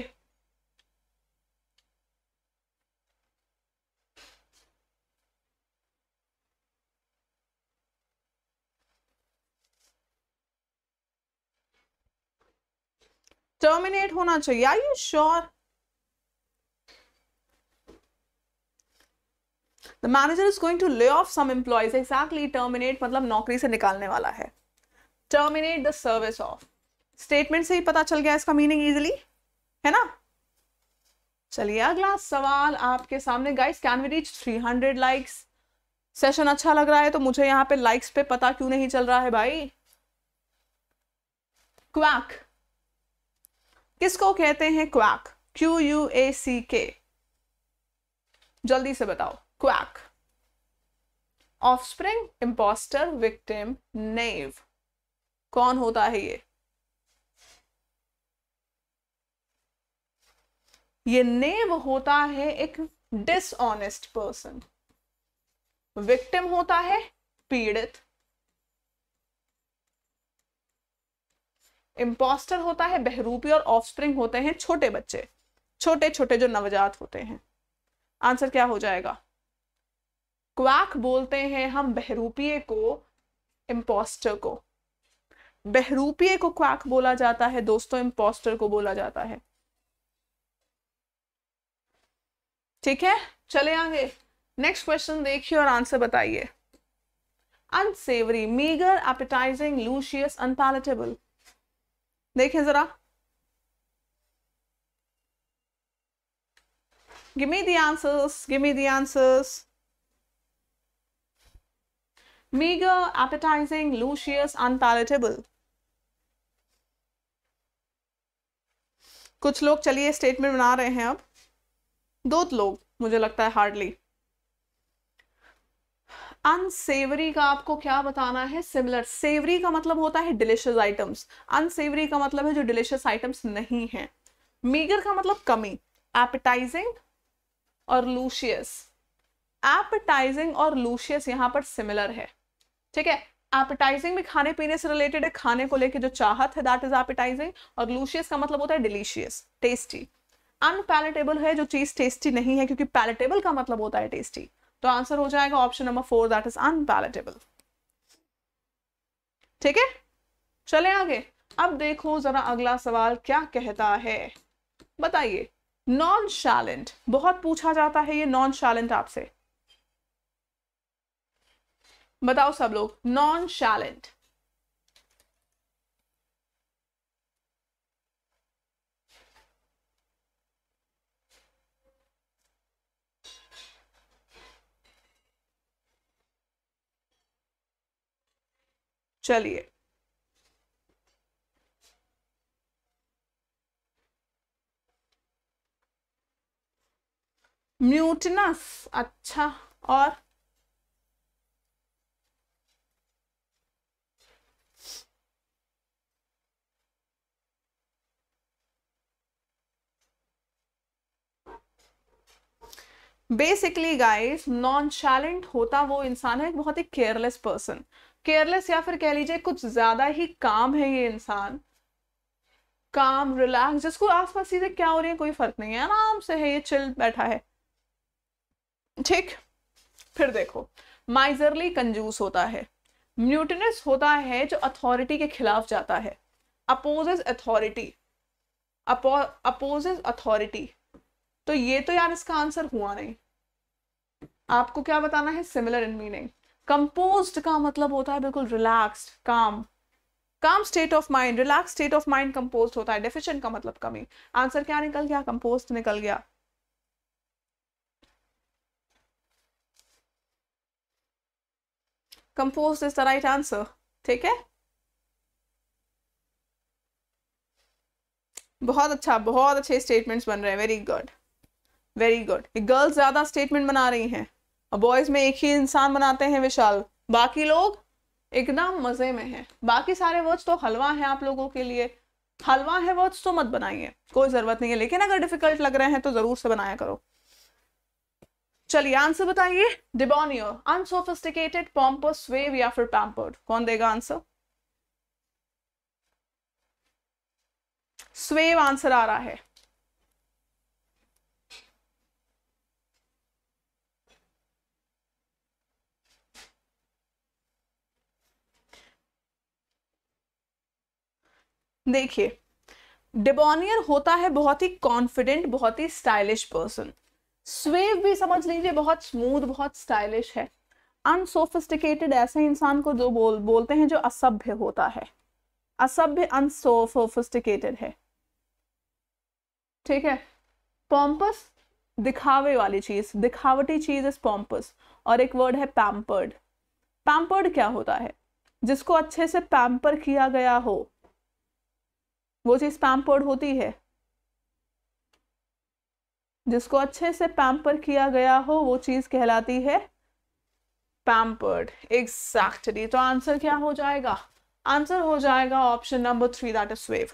टर्मिनेट होना चाहिए I you sure the manager is going to lay off some employees exactly terminate मतलब नौकरी से निकालने वाला है terminate the service of statement से ही पता चल गया इसका मीनिंग इजिली है ना चलिए अगला सवाल आपके सामने guys can we reach 300 likes session अच्छा लग रहा है तो मुझे यहाँ पे लाइक्स पे पता क्यों नहीं चल रहा है भाई क्वाक किसको कहते हैं quack Q U A C K जल्दी से बताओ quack offspring impostor victim naive कौन होता है ये ये नेम होता है एक डिसऑनेस्ट पर्सन विक्टिम होता है पीड़ित इम्पोस्टर होता है बहरूपी और ऑफस्प्रिंग होते हैं छोटे बच्चे छोटे छोटे जो नवजात होते हैं आंसर क्या हो जाएगा क्वाक बोलते हैं हम बहरूपीय को इम्पोस्टर को बहरूपीय को क्वाक बोला जाता है दोस्तों इम्पोस्टर को बोला जाता है ठीक है चले आगे नेक्स्ट क्वेश्चन देखिए और आंसर बताइए unsavoury meagre appetising luscious unpalatable देखिए जरा gimme the answers gimme the answers meagre appetising luscious unpalatable कुछ लोग चलिए स्टेटमेंट बना रहे हैं अब दो लोग मुझे लगता है हार्डली अनसेवरी का आपको क्या बताना है सिमिलर सेवरी का मतलब होता है डिलिशियस आइटम्स अनसेवरी का मतलब है जो डिलिशियस आइटम्स नहीं है मीगर का मतलब कमी एपिटाइजिंग और लूशियस एपिटाइजिंग और लूशियस यहां पर सिमिलर है ठीक है एपिटाइजिंग भी खाने पीने से रिलेटेड है खाने को लेके जो चाहत है दैट इज एपिटाइजिंग और लूशियस का मतलब होता है डिलीशियस टेस्टी अनपैलेटेबल है जो चीज टेस्टी नहीं है क्योंकि पैलेटेबल का मतलब होता है टेस्टी तो आंसर हो जाएगा option number four that is unpalatable ठीक है चले आगे अब देखो जरा अगला सवाल क्या कहता है बताइए नॉन शैलेंट बहुत पूछा जाता है ये नॉन शैलेंट आपसे बताओ सब लोग नॉन शैलेंट चलिए म्यूटनस अच्छा और बेसिकली गाइस नॉन चैलेंट होता वो इंसान है एक बहुत ही केयरलेस पर्सन केयरलेस या फिर कह लीजिए कुछ ज्यादा ही काम है ये इंसान काम रिलैक्स जिसको आसपास चीजें क्या हो रही है कोई फर्क नहीं है आराम से है ये चिल बैठा है ठीक फिर देखो माइजरली कंजूस होता है म्यूटिनस होता है जो अथॉरिटी के खिलाफ जाता है अपोजेज अथॉरिटी अपोजेज अथॉरिटी तो ये तो यार इसका आंसर हुआ नहीं आपको क्या बताना है सिमिलर इन मीनिंग कंपोज्ड का मतलब होता है बिल्कुल relaxed calm calm state of mind relax state of mind composed होता है डेफिशिएंट का मतलब कमी आंसर क्या निकल गया कंपोज निकल गया composed is the right answer ठीक है बहुत अच्छा बहुत अच्छे स्टेटमेंट्स बन रहे हैं very good very good girls ज्यादा स्टेटमेंट बना रही हैं बॉयज में एक ही इंसान बनाते हैं विशाल बाकी लोग एकदम मजे में हैं बाकी सारे वर्ड्स तो हलवा हैं आप लोगों के लिए हलवा है वर्ड्स तो मत बनाइए कोई जरूरत नहीं है लेकिन अगर डिफिकल्ट लग रहे हैं तो जरूर से बनाया करो चलिए आंसर बताइए डिबोनियो अनसोफिस्टिकेटेड पॉम्पस वेव या फिर पैम्पर्ड कौन देगा आंसर स्वेव आंसर आ रहा है देखिए डिबोनियर होता है बहुत ही कॉन्फिडेंट बहुत ही स्टाइलिश पर्सन स्वेव भी समझ लीजिए बहुत स्मूथ बहुत स्टाइलिश है अनसोफिस्टिकेटेड ऐसे इंसान को जो बोल बोलते हैं जो असभ्य होता है असभ्य अनसोफिस्टिकेटेड है ठीक है पॉम्पस दिखावे वाली चीज दिखावटी चीज इज पॉम्पस और एक वर्ड है पैम्पर्ड पैम्पर्ड क्या होता है जिसको अच्छे से पैम्पर किया गया हो वो चीज़ पैम्पर्ड होती है जिसको अच्छे से पैम्पर किया गया हो वो चीज़ कहलाती है पैम्पर्ड एग्जैक्टली तो आंसर क्या हो जाएगा आंसर हो जाएगा option number three that is wave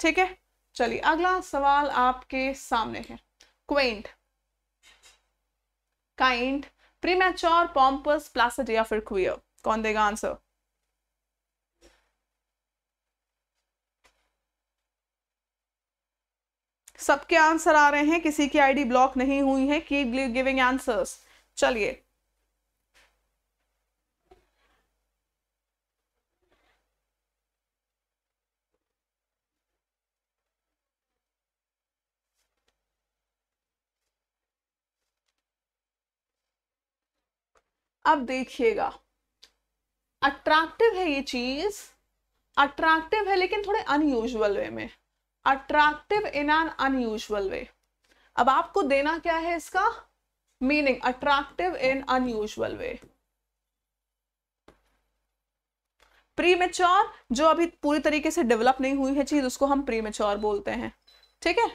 ठीक है चलिए अगला सवाल आपके सामने है quaint kind premature pompous placid या फिर क्वियर कौन देगा आंसर सबके आंसर आ रहे हैं किसी की आईडी ब्लॉक नहीं हुई है कीप गिविंग आंसर्स चलिए अब देखिएगा अट्रैक्टिव है ये चीज अट्रैक्टिव है लेकिन थोड़े अनयूजल वे में attractive in an unusual way अब आपको देना क्या है इसका meaning attractive in unusual way premature जो अभी पूरी तरीके से डेवलप नहीं हुई है चीज उसको हम प्रीमेच्योर बोलते हैं ठीक है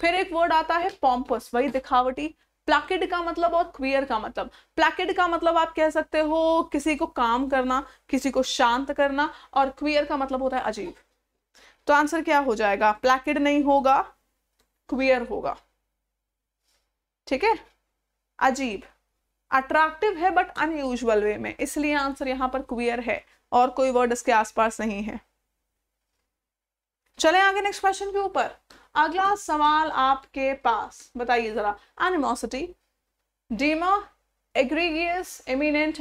फिर एक वर्ड आता है पॉम्पस वही दिखावटी प्लैकेड का मतलब और क्वियर का मतलब प्लैकेड का मतलब आप कह सकते हो किसी को काम करना किसी को शांत करना और क्वियर का मतलब होता है अजीब तो आंसर क्या हो जाएगा प्लैकेड नहीं होगा क्वियर होगा ठीक है अजीब अट्रैक्टिव है बट अनयूजल वे में इसलिए आंसर यहाँ पर क्वियर है और कोई वर्ड इसके आसपास नहीं है चले आगे नेक्स्ट क्वेश्चन के ऊपर अगला सवाल आपके पास बताइए जरा एनिमोसिटी डीमा एग्रीगियस एमिनेंट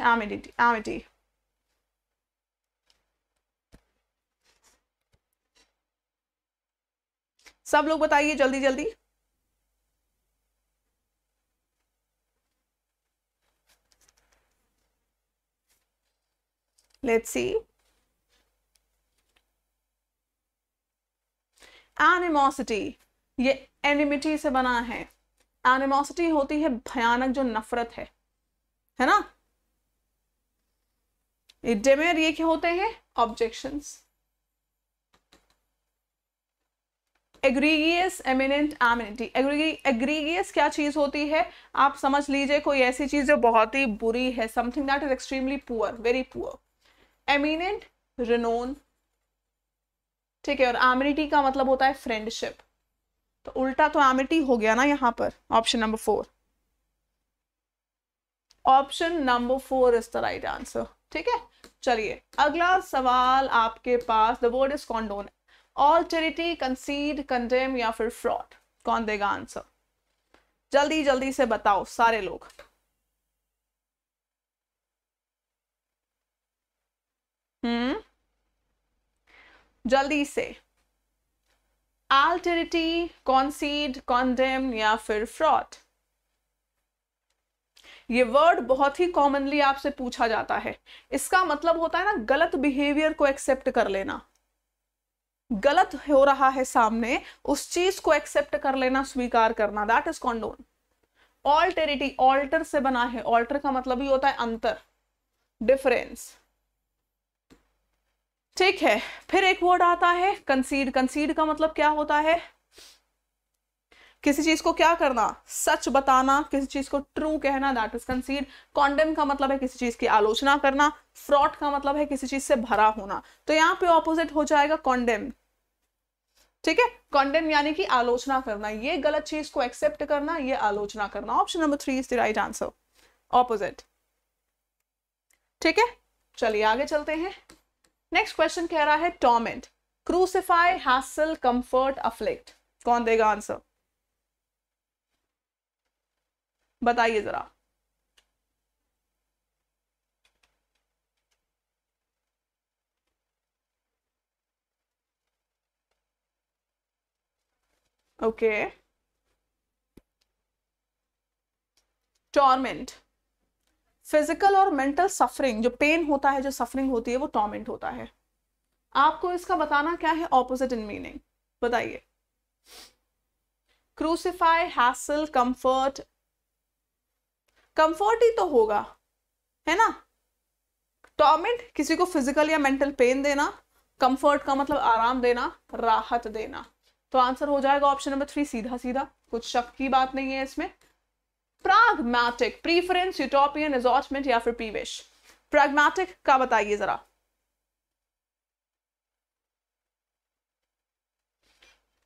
एमिटी सब लोग बताइए जल्दी जल्दी लेट्स सी एनिमोसिटी ये एनिमिटी से बना है एनिमोसिटी होती है भयानक जो नफरत है है ना ये डेमेर ये क्या होते हैं objections egregious eminent amenity egregious क्या चीज़ होती है आप समझ लीजिए कोई ऐसी चीज़ जो बहुत ही बुरी है something that is extremely poor very poor eminent renown ठीक है और एमिनिटी का मतलब होता है फ्रेंडशिप तो उल्टा तो एमिटी हो गया ना यहाँ पर option number four option number four is the right answer ठीक है चलिए अगला सवाल आपके पास the word is condone alterity concede condemn या फिर फ्रॉड कौन देगा आंसर जल्दी जल्दी से बताओ सारे लोग हम्म जल्दी से आल्टेरिटी कॉन्सीड कॉन्डेम या फिर फ्रॉड ये वर्ड बहुत ही कॉमनली आपसे पूछा जाता है इसका मतलब होता है ना गलत बिहेवियर को एक्सेप्ट कर लेना गलत हो रहा है सामने उस चीज को एक्सेप्ट कर लेना स्वीकार करना that is condone alterity alter से बना है ऑल्टर का मतलब ही होता है अंतर डिफरेंस ठीक है फिर एक वर्ड आता है कंसीड कंसीड का मतलब क्या होता है किसी चीज को क्या करना सच बताना किसी चीज को ट्रू कहना दैट इज कंसीड कॉन्डेम का मतलब है किसी चीज की आलोचना करना फ्रॉड का मतलब है किसी चीज से भरा होना तो यहाँ पे ऑपोजिट हो जाएगा कॉन्डेम ठीक है कॉन्डेम यानी कि आलोचना करना ये गलत चीज को एक्सेप्ट करना ये आलोचना करना option number three is the right answer opposite ठीक है चलिए आगे चलते हैं नेक्स्ट क्वेश्चन कह रहा है torment crucify hassle comfort afflict कौन देगा आंसर बताइए ज़रा ओके टॉर्मेंट फिजिकल और मेंटल सफरिंग जो पेन होता है जो सफरिंग होती है वो टॉर्मेंट होता है आपको इसका बताना क्या है ऑपोजिट इन मीनिंग बताइए क्रूसिफाई हैसल कंफर्ट कंफर्ट ही तो होगा है ना टॉमेंट किसी को फिजिकल या मेंटल पेन देना कंफर्ट का मतलब आराम देना राहत देना तो आंसर हो जाएगा ऑप्शन नंबर थ्री सीधा सीधा कुछ शक की बात नहीं है इसमें प्रागमैटिक प्रीफरेंस यूटोपियन रिजॉर्टमेंट या फिर पीवेश प्रागमैटिक का बताइए जरा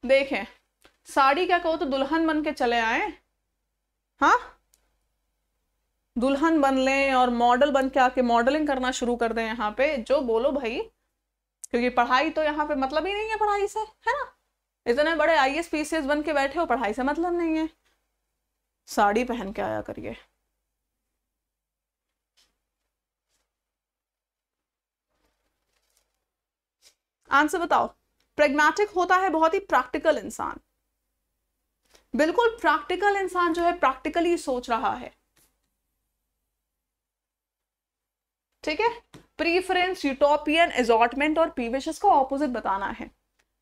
देखें साड़ी क्या कहो तो दुल्हन बन के चले आए हाँ दुल्हन बन लें और मॉडल बन के आके मॉडलिंग करना शुरू कर दें यहाँ पे जो बोलो भाई क्योंकि पढ़ाई तो यहाँ पे मतलब ही नहीं है पढ़ाई से है ना इतने बड़े आई एस पी सी बन के बैठे हो पढ़ाई से मतलब नहीं है साड़ी पहन के आया करिए आंसर बताओ प्रेग्मेटिक होता है बहुत ही प्रैक्टिकल इंसान बिल्कुल प्रैक्टिकल इंसान जो है प्रैक्टिकली सोच रहा है ठीक है प्रीफरेंस यूटोपियन एजॉटमेंट और पीविशस को ऑपोजिट बताना है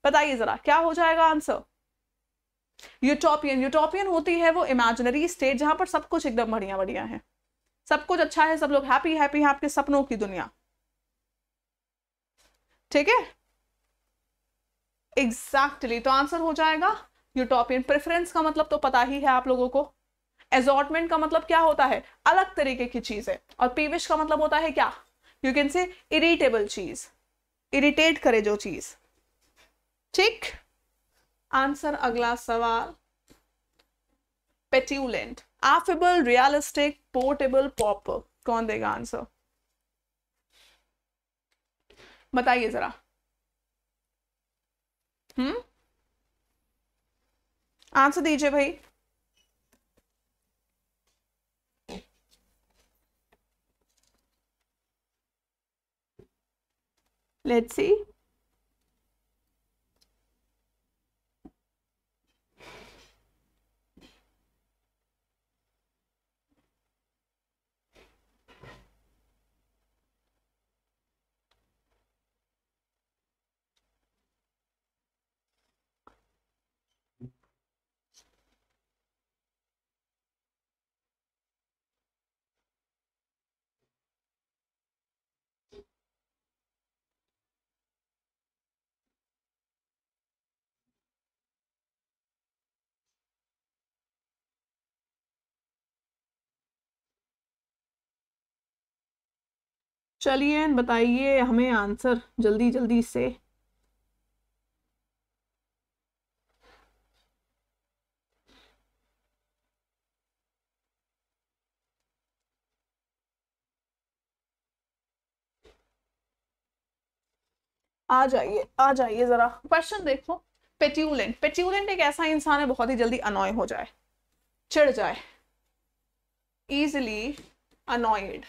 बताइए जरा क्या हो जाएगा आंसर यूटोपियन यूटोपियन होती है वो इमेजिनरी स्टेट जहां पर सब कुछ एकदम बढ़िया बढ़िया है सब कुछ अच्छा है सब लोग हैप्पी हैप्पी है आपके सपनों की दुनिया ठीक है एग्जैक्टली तो आंसर हो जाएगा यूटोपियन प्रेफरेंस का मतलब तो पता ही है आप लोगों को एजॉर्टमेंट का मतलब क्या होता है अलग तरीके की चीज है और पीविश का मतलब होता है क्या यू कैन से इरिटेबल चीज इरिटेट करे जो चीज ठीक आंसर अगला सवाल petulant affable realistic portable pauper कौन देगा आंसर बताइए जरा हम्म आंसर दीजिए भाई Let's see. चलिए बताइए हमें आंसर जल्दी जल्दी से आ जाइए आ जाइए जरा क्वेश्चन देखो पेट्यूलेंट पेट्यूलेंट एक ऐसा इंसान है बहुत ही जल्दी अनॉय हो जाए चिढ़ जाए इजिली अनॉयड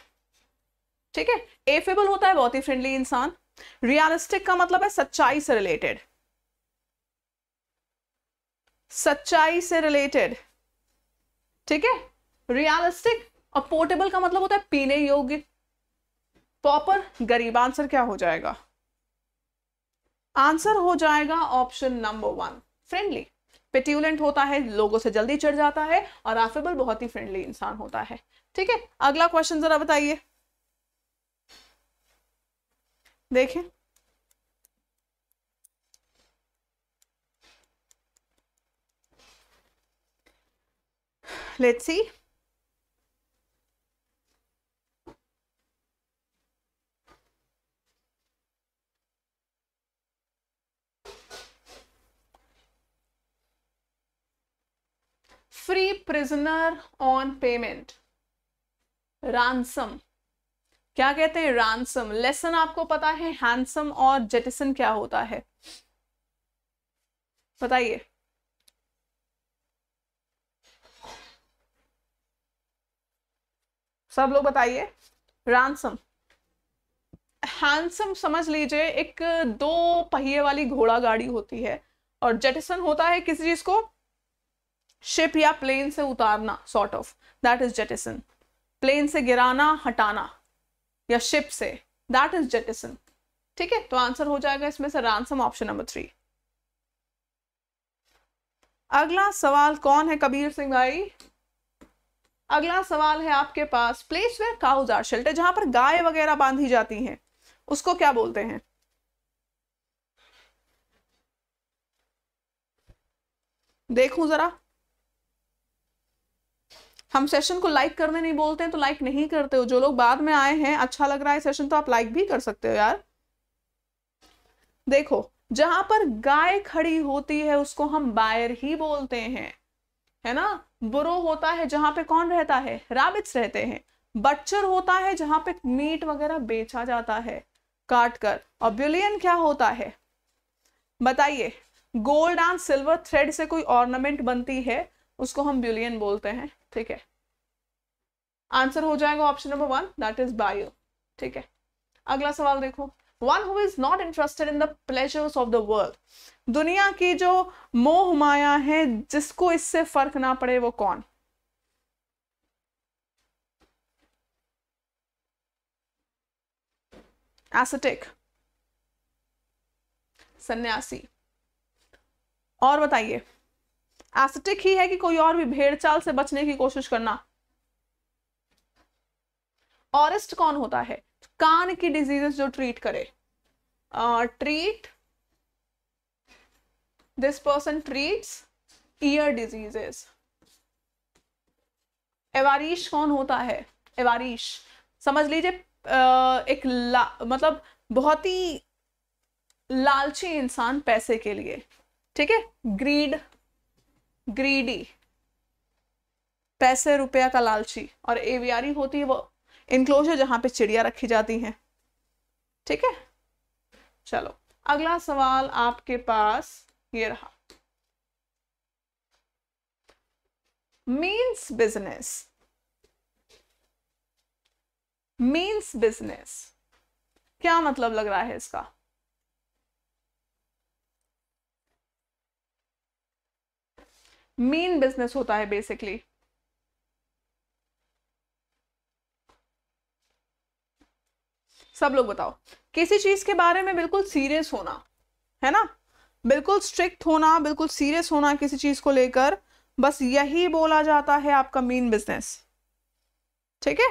ठीक है एफेबल होता है बहुत ही फ्रेंडली इंसान रियलिस्टिक का मतलब है सच्चाई से रिलेटेड सच्चाई से रिलेटेड ठीक है रियलिस्टिक और पोर्टेबल का मतलब होता है पीने योग्य प्रॉपर गरीब आंसर क्या हो जाएगा आंसर हो जाएगा option number one friendly petulant होता है लोगों से जल्दी चढ़ जाता है और आफेबल बहुत ही फ्रेंडली इंसान होता है ठीक है अगला क्वेश्चन जरा बताइए देखें let's see free prisoner on payment ransom क्या कहते हैं रानसम लेसन आपको पता है हैंडसम और जेटिसन क्या होता है बताइए सब लोग बताइए रानसम हैंडसम समझ लीजिए एक दो पहिए वाली घोड़ा गाड़ी होती है और जेटिसन होता है किसी चीज को शिप या प्लेन से उतारना sort of that is jettison plane से गिराना हटाना या ship say that is jettison ठीक है तो आंसर हो जाएगा इसमें से रानसम ऑप्शन नंबर थ्री अगला सवाल कौन है कबीर सिंह भाई अगला सवाल है आपके पास place where cows are shelter जहां पर गाय वगैरह बांधी जाती हैं उसको क्या बोलते हैं देखूं जरा हम सेशन को लाइक करने नहीं बोलते हैं तो लाइक नहीं करते हो जो लोग बाद में आए हैं अच्छा लग रहा है सेशन तो आप लाइक भी कर सकते हो यार देखो जहां पर गाय खड़ी होती है उसको हम बायर ही बोलते हैं है ना बुरो होता है जहां पे कौन रहता है राबिट्स रहते हैं बच्चर होता है जहां पे मीट वगैरह बेचा जाता है काट कर और बिलियन क्या होता है बताइए गोल्ड एंड सिल्वर थ्रेड से कोई ऑर्नामेंट बनती है उसको हम ब्यूलियन बोलते हैं ठीक है आंसर हो जाएगा option number one that is bio ठीक है अगला सवाल देखो one who is not interested in the pleasures of the world दुनिया की जो मोह माया है जिसको इससे फर्क ना पड़े वो कौन एसेटिक सन्यासी और बताइए एसिटिक ही है कि कोई और भी भेड़ चाल से बचने की कोशिश करना ऑरेस्ट कौन होता है कान की डिजीजेस जो ट्रीट करे treat this person treats ear diseases aurist कौन होता है एवारिश समझ लीजिए एक ला, मतलब बहुत ही लालची इंसान पैसे के लिए ठीक है ग्रीड ग्रीडी पैसे रुपया का लालची और एवियारी होती है वो इनक्लोजर जहां पे चिड़िया रखी जाती हैं ठीक है चलो अगला सवाल आपके पास ये रहा मीन्स बिजनेस मीन्स बिजनेस क्या मतलब लग रहा है इसका मेन बिजनेस होता है बेसिकली सब लोग बताओ किसी चीज के बारे में बिल्कुल सीरियस होना है ना बिल्कुल स्ट्रिक्ट होना बिल्कुल सीरियस होना किसी चीज को लेकर बस यही बोला जाता है आपका मेन बिजनेस ठीक है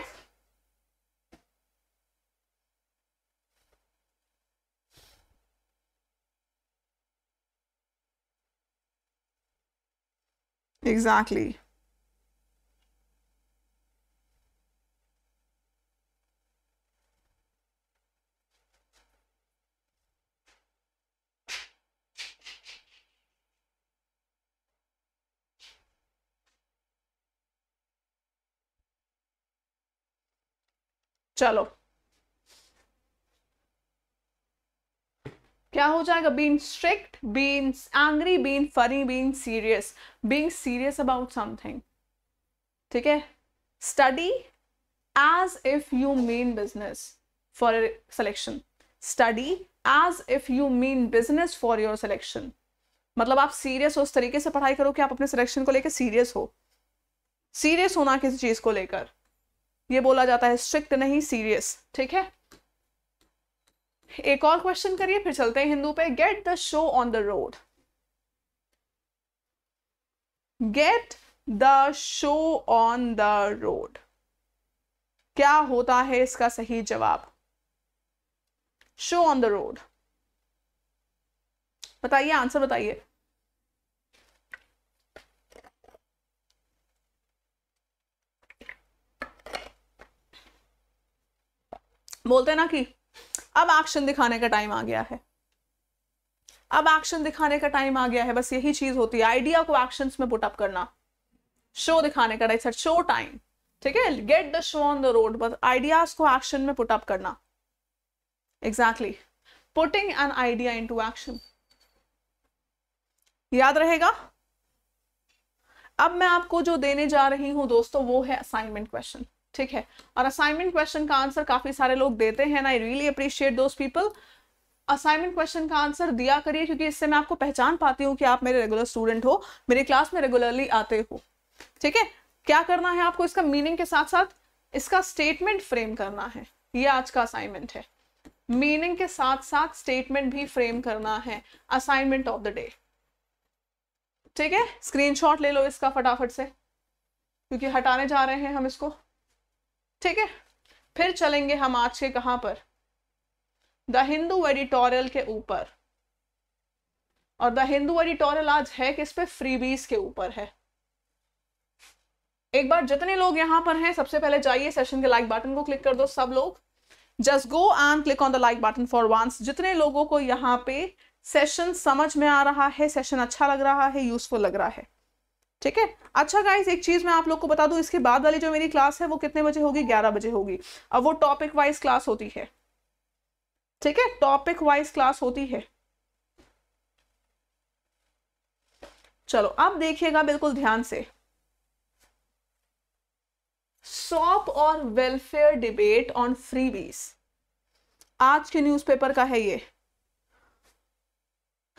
Exactly. चलो क्या हो जाएगा been strict been angry been funny been serious being serious about something ठीक है study as if you mean business for selection study as if you mean business for your selection मतलब आप सीरियस हो उस तरीके से पढ़ाई करो कि आप अपने सिलेक्शन को लेकर सीरियस हो सीरियस होना किसी चीज को लेकर यह बोला जाता है स्ट्रिक्ट नहीं सीरियस ठीक है एक और क्वेश्चन करिए फिर चलते हैं हिंदू पे get the show on the road get the show on the road क्या होता है इसका सही जवाब शो ऑन द रोड बताइए आंसर बताइए बोलते ना कि अब एक्शन दिखाने का टाइम आ गया है अब एक्शन दिखाने का टाइम आ गया है बस यही चीज होती है आइडिया को एक्शन में पुटअप करना शो दिखाने का टाइम शो टाइम ठीक है get the show on the road बस आइडियाज को एक्शन में पुटअप करना exactly putting an idea into action याद रहेगा अब मैं आपको जो देने जा रही हूं दोस्तों वो है असाइनमेंट क्वेश्चन ठीक है और असाइनमेंट क्वेश्चन का आंसर काफी सारे लोग देते हैं I really appreciate those people assignment question का आंसर दिया करिए क्योंकि इससे मैं आपको पहचान पाती हूँ कि आप मेरे रेगुलर स्टूडेंट हो मेरे क्लास में रेगुलरली आते हो ठीक है क्या करना है आपको इसका मीनिंग के साथ साथ इसका स्टेटमेंट फ्रेम करना है ये आज का असाइनमेंट है मीनिंग के साथ साथ स्टेटमेंट भी फ्रेम करना है असाइनमेंट ऑफ द डे ठीक है स्क्रीनशॉट ले लो इसका फटाफट से क्योंकि हटाने जा रहे हैं हम इसको ठीक है फिर चलेंगे हम आज के कहां पर द हिंदू एडिटोरियल के ऊपर और द हिंदू एडिटोरियल आज है किस पे फ्रीबीज के ऊपर है एक बार जितने लोग यहां पर हैं सबसे पहले जाइए सेशन के लाइक बटन को क्लिक कर दो सब लोग just go and click on the like button for once जितने लोगों को यहाँ पे सेशन समझ में आ रहा है सेशन अच्छा लग रहा है यूजफुल लग रहा है ठीक है अच्छा गाइस एक चीज मैं आप लोग को बता दूं इसके बाद वाली जो मेरी क्लास है वो कितने बजे होगी ग्यारह बजे होगी अब वो टॉपिक वाइज क्लास होती है ठीक है टॉपिक वाइज क्लास होती है चलो अब देखिएगा बिल्कुल ध्यान से सॉप और वेलफेयर डिबेट ऑन फ्री बीस आज के न्यूज़पेपर का है ये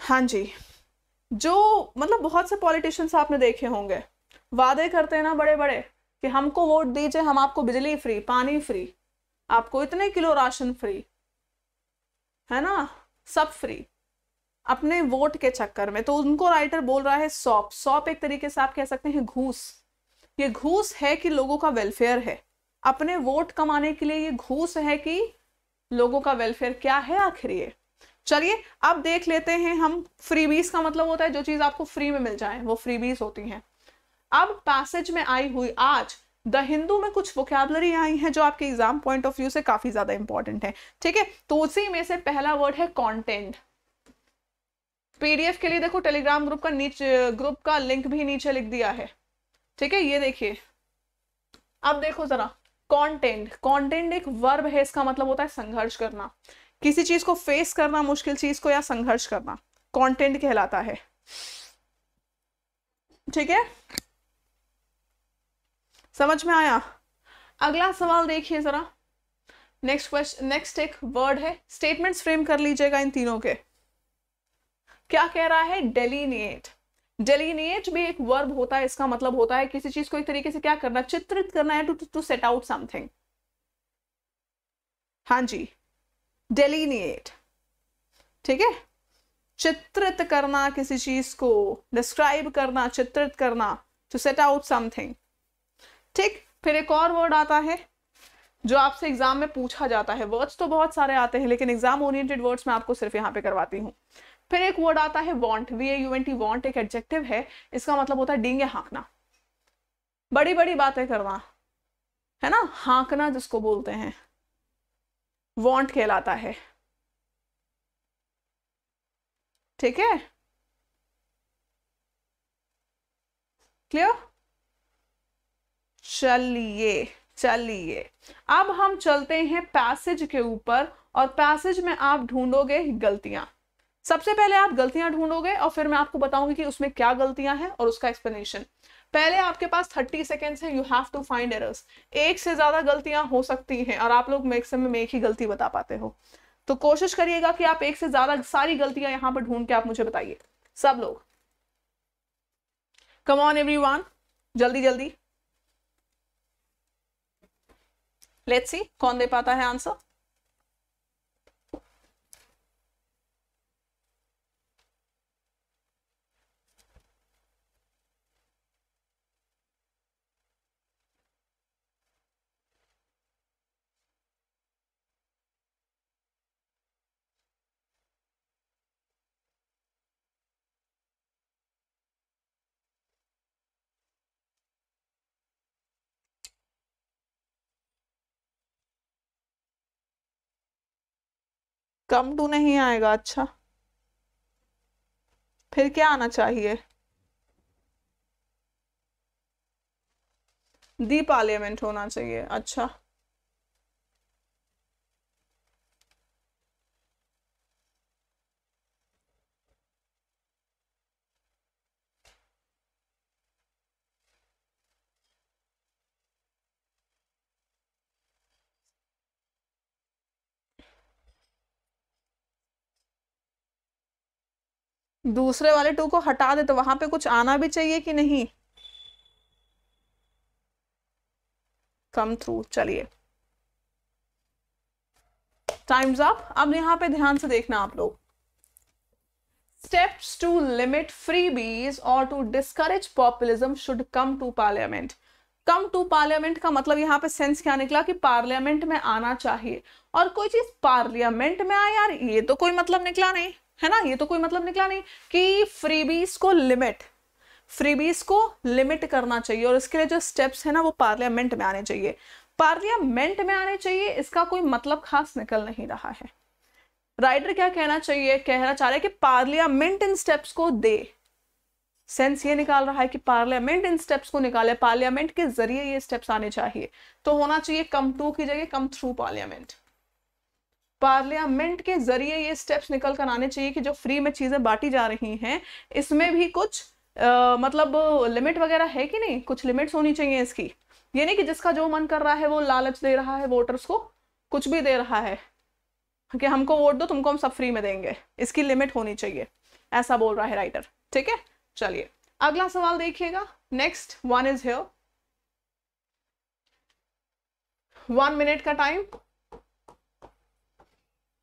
हाँ जी जो मतलब बहुत से पॉलिटिशियंस आपने देखे होंगे वादे करते हैं ना बड़े बड़े कि हमको वोट दीजिए हम आपको बिजली फ्री पानी फ्री आपको इतने किलो राशन फ्री है ना सब फ्री अपने वोट के चक्कर में तो उनको राइटर बोल रहा है सॉप सॉप एक तरीके से आप कह सकते हैं घूस ये घूस है कि लोगों का वेलफेयर है अपने वोट कमाने के लिए ये घूस है कि लोगों का वेलफेयर क्या है आखिर ये चलिए अब देख लेते हैं हम फ्रीबीज का मतलब होता है जो चीज आपको फ्री में मिल जाए वो फ्रीबीज होती हैं अब पैसेज में आई हुई आज द हिंदू में कुछ वोकैबलरी आई है जो आपके एग्जाम पॉइंट ऑफ व्यू से काफी ज्यादा इंपॉर्टेंट है ठीक है तो उसी में से पहला वर्ड है कॉन्टेंट पीडीएफ के लिए देखो टेलीग्राम ग्रुप का नीचे ग्रुप का लिंक भी नीचे लिख दिया है ठीक है ये देखिए अब देखो जरा कंटेंट कंटेंट एक वर्ब है इसका मतलब होता है संघर्ष करना किसी चीज को फेस करना मुश्किल चीज को या संघर्ष करना कंटेंट कहलाता है ठीक है समझ में आया अगला सवाल देखिए जरा नेक्स्ट क्वेश्चन नेक्स्ट एक वर्ड है स्टेटमेंट्स फ्रेम कर लीजिएगा इन तीनों के क्या कह रहा है डेलीनिएट डेलीनिएट भी एक वर्ब होता है इसका मतलब होता है किसी चीज को एक तरीके से क्या करना चित्रित करना है to to set out something हाँ जी डेलीनिएट ठीक है चित्रित करना किसी चीज को डिस्क्राइब करना चित्रित करना टू सेट आउट समथिंग ठीक फिर एक और वर्ड आता है जो आपसे एग्जाम में पूछा जाता है वर्ड्स तो बहुत सारे आते हैं लेकिन एग्जाम ओरिएंटेड वर्ड्स मैं आपको सिर्फ यहाँ पे करवाती हूँ फिर एक वर्ड आता है vaunt V A U N T vaunt एक एडजेक्टिव है इसका मतलब होता है डींगे हाँकना बड़ी बड़ी बातें करना है ना हाँकना जिसको बोलते हैं वॉन्ट कहलाता है ठीक है क्लियर चलिए चलिए अब हम चलते हैं पैसेज के ऊपर और पैसेज में आप ढूंढोगे गलतियां सबसे पहले आप गलतियां ढूंढोगे और फिर मैं आपको बताऊंगी कि उसमें क्या गलतियां हैं और उसका एक्सप्लेनेशन पहले आपके पास थर्टी सेकेंड्स है you have to find errors एक से ज़्यादा गलतियां हो सकती हैं और आप लोग मैक्सिमम एक ही गलती बता पाते हो तो कोशिश करिएगा कि आप एक से ज़्यादा सारी गलतियां यहां पर ढूंढ के आप मुझे बताइए सब लोग कम ऑन एवरी जल्दी जल्दी लेट्स सी कौन दे पाता है आंसर कम टू तो नहीं आएगा अच्छा फिर क्या आना चाहिए दी पार्लियामेंट होना चाहिए अच्छा दूसरे वाले टू को हटा दे तो वहां पे कुछ आना भी चाहिए कि नहीं कम थ्रू चलिए टाइम्स अप अब यहां पे ध्यान से देखना आप लोग टू लिमिट फ्री बीज और to discourage populism should come to parliament come to parliament का मतलब यहाँ पे सेंस क्या निकला कि पार्लियामेंट में आना चाहिए और कोई चीज पार्लियामेंट में आए यार ये तो कोई मतलब निकला नहीं है ना ये तो कोई मतलब निकला नहीं कि फ्रीबीज को लिमिट फ्रीबीज को लिमिट करना चाहिए और इसके लिए जो स्टेप्स है ना वो पार्लियामेंट में आने चाहिए पार्लियामेंट में आने चाहिए इसका कोई मतलब खास निकल नहीं रहा है राइडर क्या कहना चाहिए कहना चाह रहा है कि पार्लियामेंट इन स्टेप्स को दे सेंस ये निकाल रहा है कि पार्लियामेंट इन स्टेप्स को निकाले पार्लियामेंट के जरिए ये स्टेप्स आने चाहिए तो होना चाहिए कम टू की जगह कम थ्रू पार्लियामेंट पार्लियामेंट के जरिए ये स्टेप्स निकल कर आने चाहिए कि जो फ्री में चीज़ें बांटी जा रही हैं इसमें भी कुछ आ, मतलब लिमिट वगैरह है कि नहीं कुछ लिमिट्स होनी चाहिए इसकी ये नहीं कि जिसका जो मन कर रहा है वो लालच दे रहा है वोटर्स को कुछ भी दे रहा है कि हमको वोट दो तुमको हम सब फ्री में देंगे इसकी लिमिट होनी चाहिए ऐसा बोल रहा है राइटर ठीक है चलिए अगला सवाल देखिएगा next one is here one minute का टाइम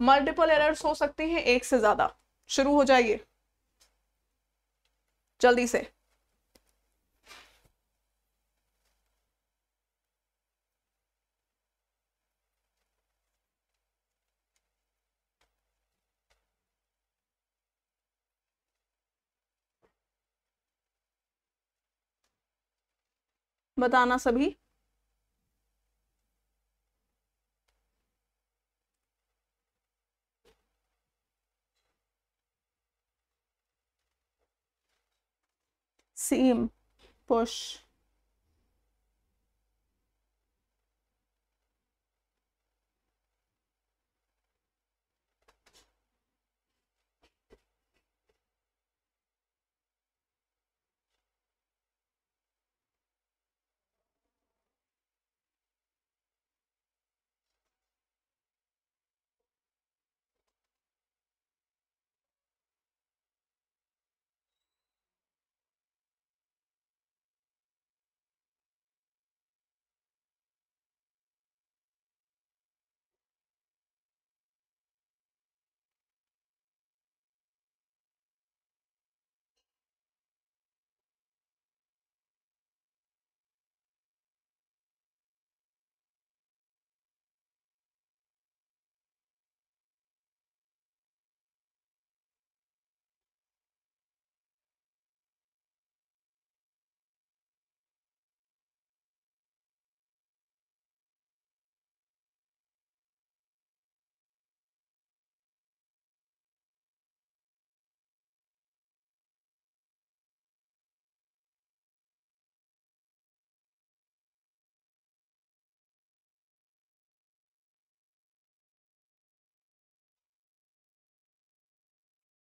मल्टीपल एरर्स हो सकते हैं एक से ज्यादा शुरू हो जाइए जल्दी से बताना सभी seam push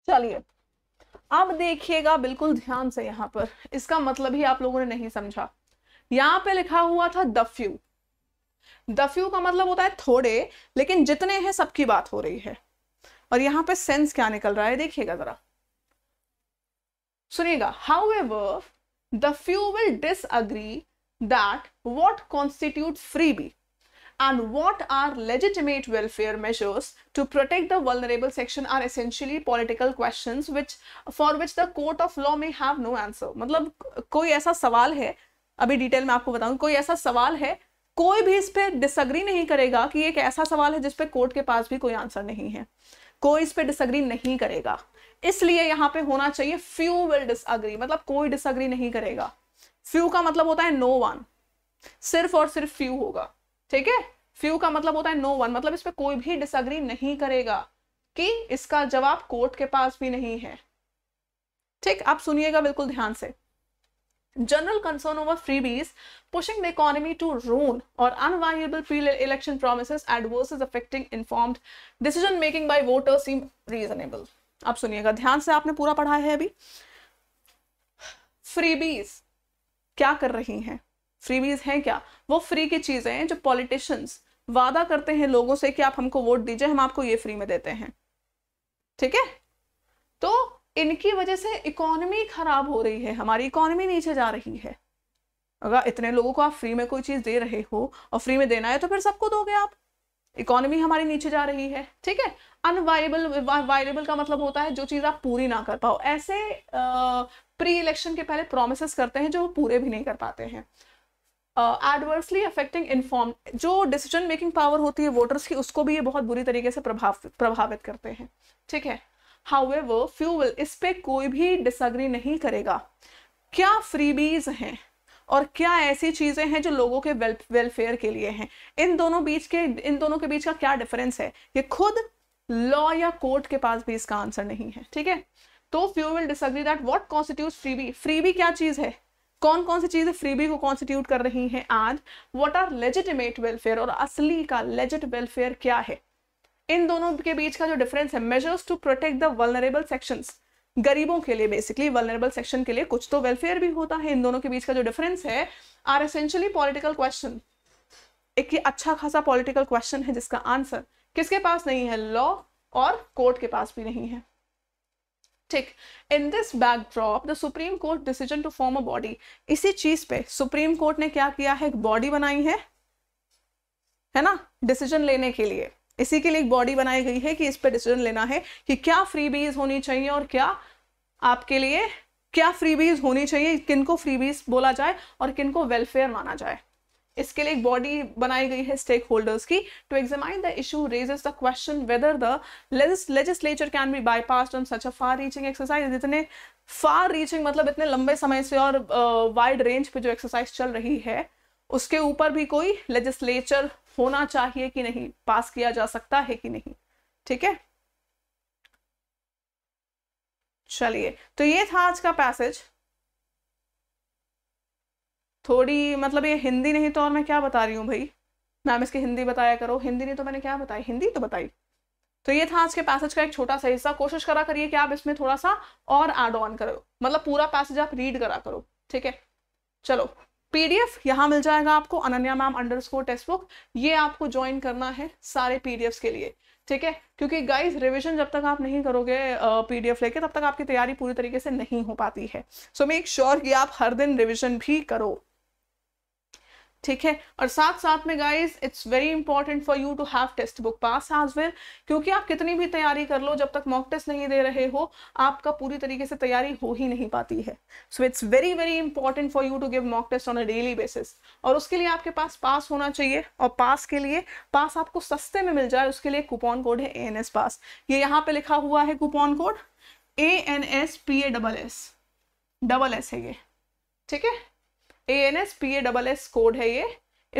चलिए अब देखिएगा बिल्कुल ध्यान से यहां पर इसका मतलब ही आप लोगों ने नहीं समझा यहां पे लिखा हुआ था द फ्यू द फ्यू का मतलब होता है थोड़े लेकिन जितने हैं सबकी बात हो रही है और यहां पे सेंस क्या निकल रहा है देखिएगा जरा सुनिएगा however the few will disagree that what constitute freebie and what are legitimate welfare measures to protect the vulnerable section are essentially political questions which for which the court of law may have no answer मतलब कोई ऐसा सवाल है अभी detail में आपको बताऊं कोई ऐसा सवाल है कोई भी इस पे डिसग्री नहीं करेगा कि एक ऐसा सवाल है जिस पे कोर्ट के पास भी कोई आंसर नहीं है कोई इस पे डिसग्री नहीं करेगा इसलिए यहाँ पे होना चाहिए फ्यू विल डिसअग्री मतलब कोई डिसअग्री नहीं करेगा फ्यू का मतलब होता है नो no वन सिर्फ और सिर्फ फ्यू होगा ठीक है फ्यू का मतलब होता है नो वन मतलब इस पर कोई भी डिसअग्री नहीं करेगा कि इसका जवाब कोर्ट के पास भी नहीं है ठीक आप सुनिएगा बिल्कुल ध्यान से general concern over freebies pushing the economy to ruin और unviable feel election promise adverse is affecting inform decision making by voters seem reasonable आप सुनिएगा ध्यान से आपने पूरा पढ़ा है अभी फ्रीबीज क्या कर रही हैं फ्रीबीज हैं क्या वो फ्री की चीज़ें हैं जो पॉलिटिशियंस वादा करते हैं लोगों से कि आप हमको वोट दीजिए हम आपको ये फ्री में देते हैं ठीक है तो इनकी वजह से इकोनॉमी खराब हो रही है हमारी इकोनॉमी नीचे जा रही है अगर इतने लोगों को आप फ्री में कोई चीज़ दे रहे हो और फ्री में देना है तो फिर सबको दोगे आप इकोनॉमी हमारी नीचे जा रही है ठीक है अनवाइबल वायलेबल का मतलब होता है जो चीज़ आप पूरी ना कर पाओ ऐसे प्री इलेक्शन के पहले प्रोमिस करते हैं जो पूरे भी नहीं कर पाते हैं एडवर्सली अफेक्टिंग इन्फॉर्म जो डिसीजन मेकिंग पावर होती है वोटर्स की उसको भी ये बहुत बुरी तरीके से प्रभाव प्रभावित करते हैं ठीक है हाउएवर फ्यूल इस पर कोई भी डिसअग्री नहीं करेगा क्या फ्रीबीज हैं और क्या ऐसी चीज़ें हैं जो लोगों के वेल वेलफेयर के लिए हैं इन दोनों बीच के इन दोनों के बीच का क्या डिफरेंस है ये खुद लॉ या कोर्ट के पास भी इसका आंसर नहीं है ठीक है तो few will disagree that what constitute freebie freebie क्या चीज़ है कौन कौन सी चीज़ें फ्रीबी को कॉन्स्टिट्यूट कर रही हैं आज व्हाट आर लेजिटिमेट वेलफेयर और असली का लेजिट वेलफेयर क्या है इन दोनों के बीच का जो डिफरेंस है measures to protect the vulnerable section गरीबों के लिए बेसिकली वलनरेबल सेक्शन के लिए कुछ तो वेलफेयर भी होता है इन दोनों के बीच का जो डिफरेंस है आर एसेंशियली पॉलिटिकल क्वेश्चन एक अच्छा खासा पॉलिटिकल क्वेश्चन है जिसका आंसर किसके पास नहीं है लॉ और कोर्ट के पास भी नहीं है ठीक in this backdrop the supreme court decision to form a body इसी चीज पे सुप्रीम कोर्ट ने क्या किया है एक बॉडी बनाई है है ना डिसीजन लेने के लिए इसी के लिए एक बॉडी बनाई गई है कि इस पे डिसीजन लेना है कि क्या फ्री बीज होनी चाहिए और क्या आपके लिए क्या फ्री बीज होनी चाहिए किनको फ्री बीज बोला जाए और किनको वेलफेयर माना जाए इसके लिए एक बॉडी बनाई गई है स्टेक होल्डर्स की to examine the issue raises the question whether the legislature can be bypass on such a far reaching exercise जितने फार रीचिंग मतलब इतने लंबे समय से और वाइड uh, रेंज पे जो एक्सरसाइज चल रही है उसके ऊपर भी कोई लेजिस्लेचर होना चाहिए कि नहीं पास किया जा सकता है कि नहीं ठीक है चलिए तो ये था आज का पैसेज थोड़ी मतलब ये हिंदी नहीं तो और मैं क्या बता रही हूँ भाई मैम इसकी हिंदी बताया करो हिंदी नहीं तो मैंने क्या बताई हिंदी तो बताई तो ये था आज के पैसेज का एक छोटा सा हिस्सा कोशिश करा करिए कि आप इसमें थोड़ा सा और एड ऑन करो मतलब पूरा पैसेज आप रीड करा करो ठीक है चलो पीडीएफ यहाँ मिल जाएगा आपको Ananya ma'am underscore textbook ये आपको ज्वाइन करना है सारे पीडीएफ के लिए ठीक है क्योंकि गाइस रिवीजन जब तक आप नहीं करोगे पीडीएफ लेके तब तक आपकी तैयारी पूरी तरीके से नहीं हो पाती है सो मेक श्योर कि आप हर दिन रिवीजन भी करो ठीक है और साथ साथ में guys it's very important for you to have Testbook pass as well क्योंकि आप कितनी भी तैयारी कर लो जब तक मॉक टेस्ट नहीं दे रहे हो आपका पूरी तरीके से तैयारी हो ही नहीं पाती है so it's very very important for you to give mock test on a daily basis और उसके लिए आपके पास पास होना चाहिए और पास के लिए पास आपको सस्ते में मिल जाए उसके लिए कूपन कोड है ए एन एस पास ये यहाँ पे लिखा हुआ है coupon code A N S P A double S double S है ये ठीक है A N S P A double S code है ये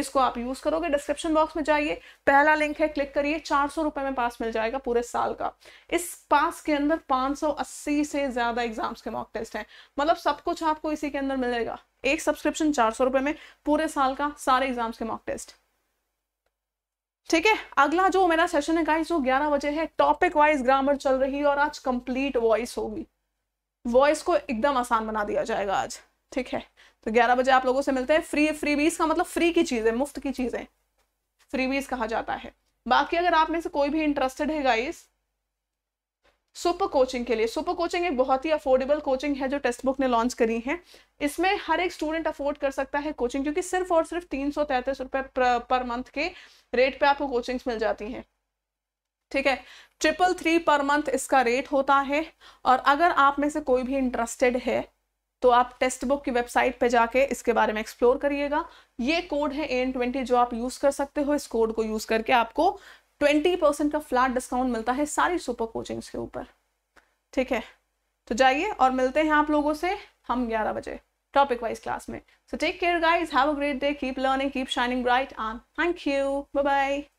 इसको आप यूज करोगे डिस्क्रिप्शन बॉक्स में जाइए पहला लिंक है क्लिक करिए चार सौ रुपए में पास मिल जाएगा पूरे साल का इस पास के अंदर 580 से ज्यादा एग्जाम्स के मॉक टेस्ट हैं मतलब सब कुछ आपको इसी के अंदर मिलेगा एक सब्सक्रिप्शन चार सौ रुपए में पूरे साल का सारे एग्जाम्स के मॉक टेस्ट ठीक है अगला जो मेरा सेशन है गाइस वो ग्यारह बजे है टॉपिक वाइज ग्रामर चल रही है और आज कंप्लीट वॉइस होगी वॉइस को एकदम आसान बना दिया जाएगा आज ठीक है तो ग्यारह बजे आप लोगों से मिलते हैं फ्री फ्री बीस का मतलब फ्री की चीज़ें मुफ्त की चीज़ें फ्री बीस कहा जाता है बाकी अगर आप में से कोई भी इंटरेस्टेड है गाइस सुपर कोचिंग के लिए सुपर कोचिंग एक बहुत ही अफोर्डेबल कोचिंग है जो टेक्स्ट बुक ने लॉन्च करी है इसमें हर एक स्टूडेंट अफोर्ड कर सकता है कोचिंग क्योंकि सिर्फ और सिर्फ तीन सौ तैतीस रुपए पर मंथ के रेट पे आपको कोचिंग्स मिल जाती हैं ठीक है ट्रिपल थ्री पर मंथ इसका रेट होता है और अगर आप में से कोई भी इंटरेस्टेड है तो आप टेस्ट बुक की वेबसाइट पे जाके इसके बारे में एक्सप्लोर करिएगा ये कोड है ए एन ट्वेंटी जो आप यूज़ कर सकते हो इस कोड को यूज़ करके आपको ट्वेंटी परसेंट का फ्लैट डिस्काउंट मिलता है सारी सुपर कोचिंग्स के ऊपर ठीक है तो जाइए और मिलते हैं आप लोगों से हम ग्यारह बजे टॉपिक वाइज क्लास में so take care guys have a great day keep learning keep shining bright on thank you bye bye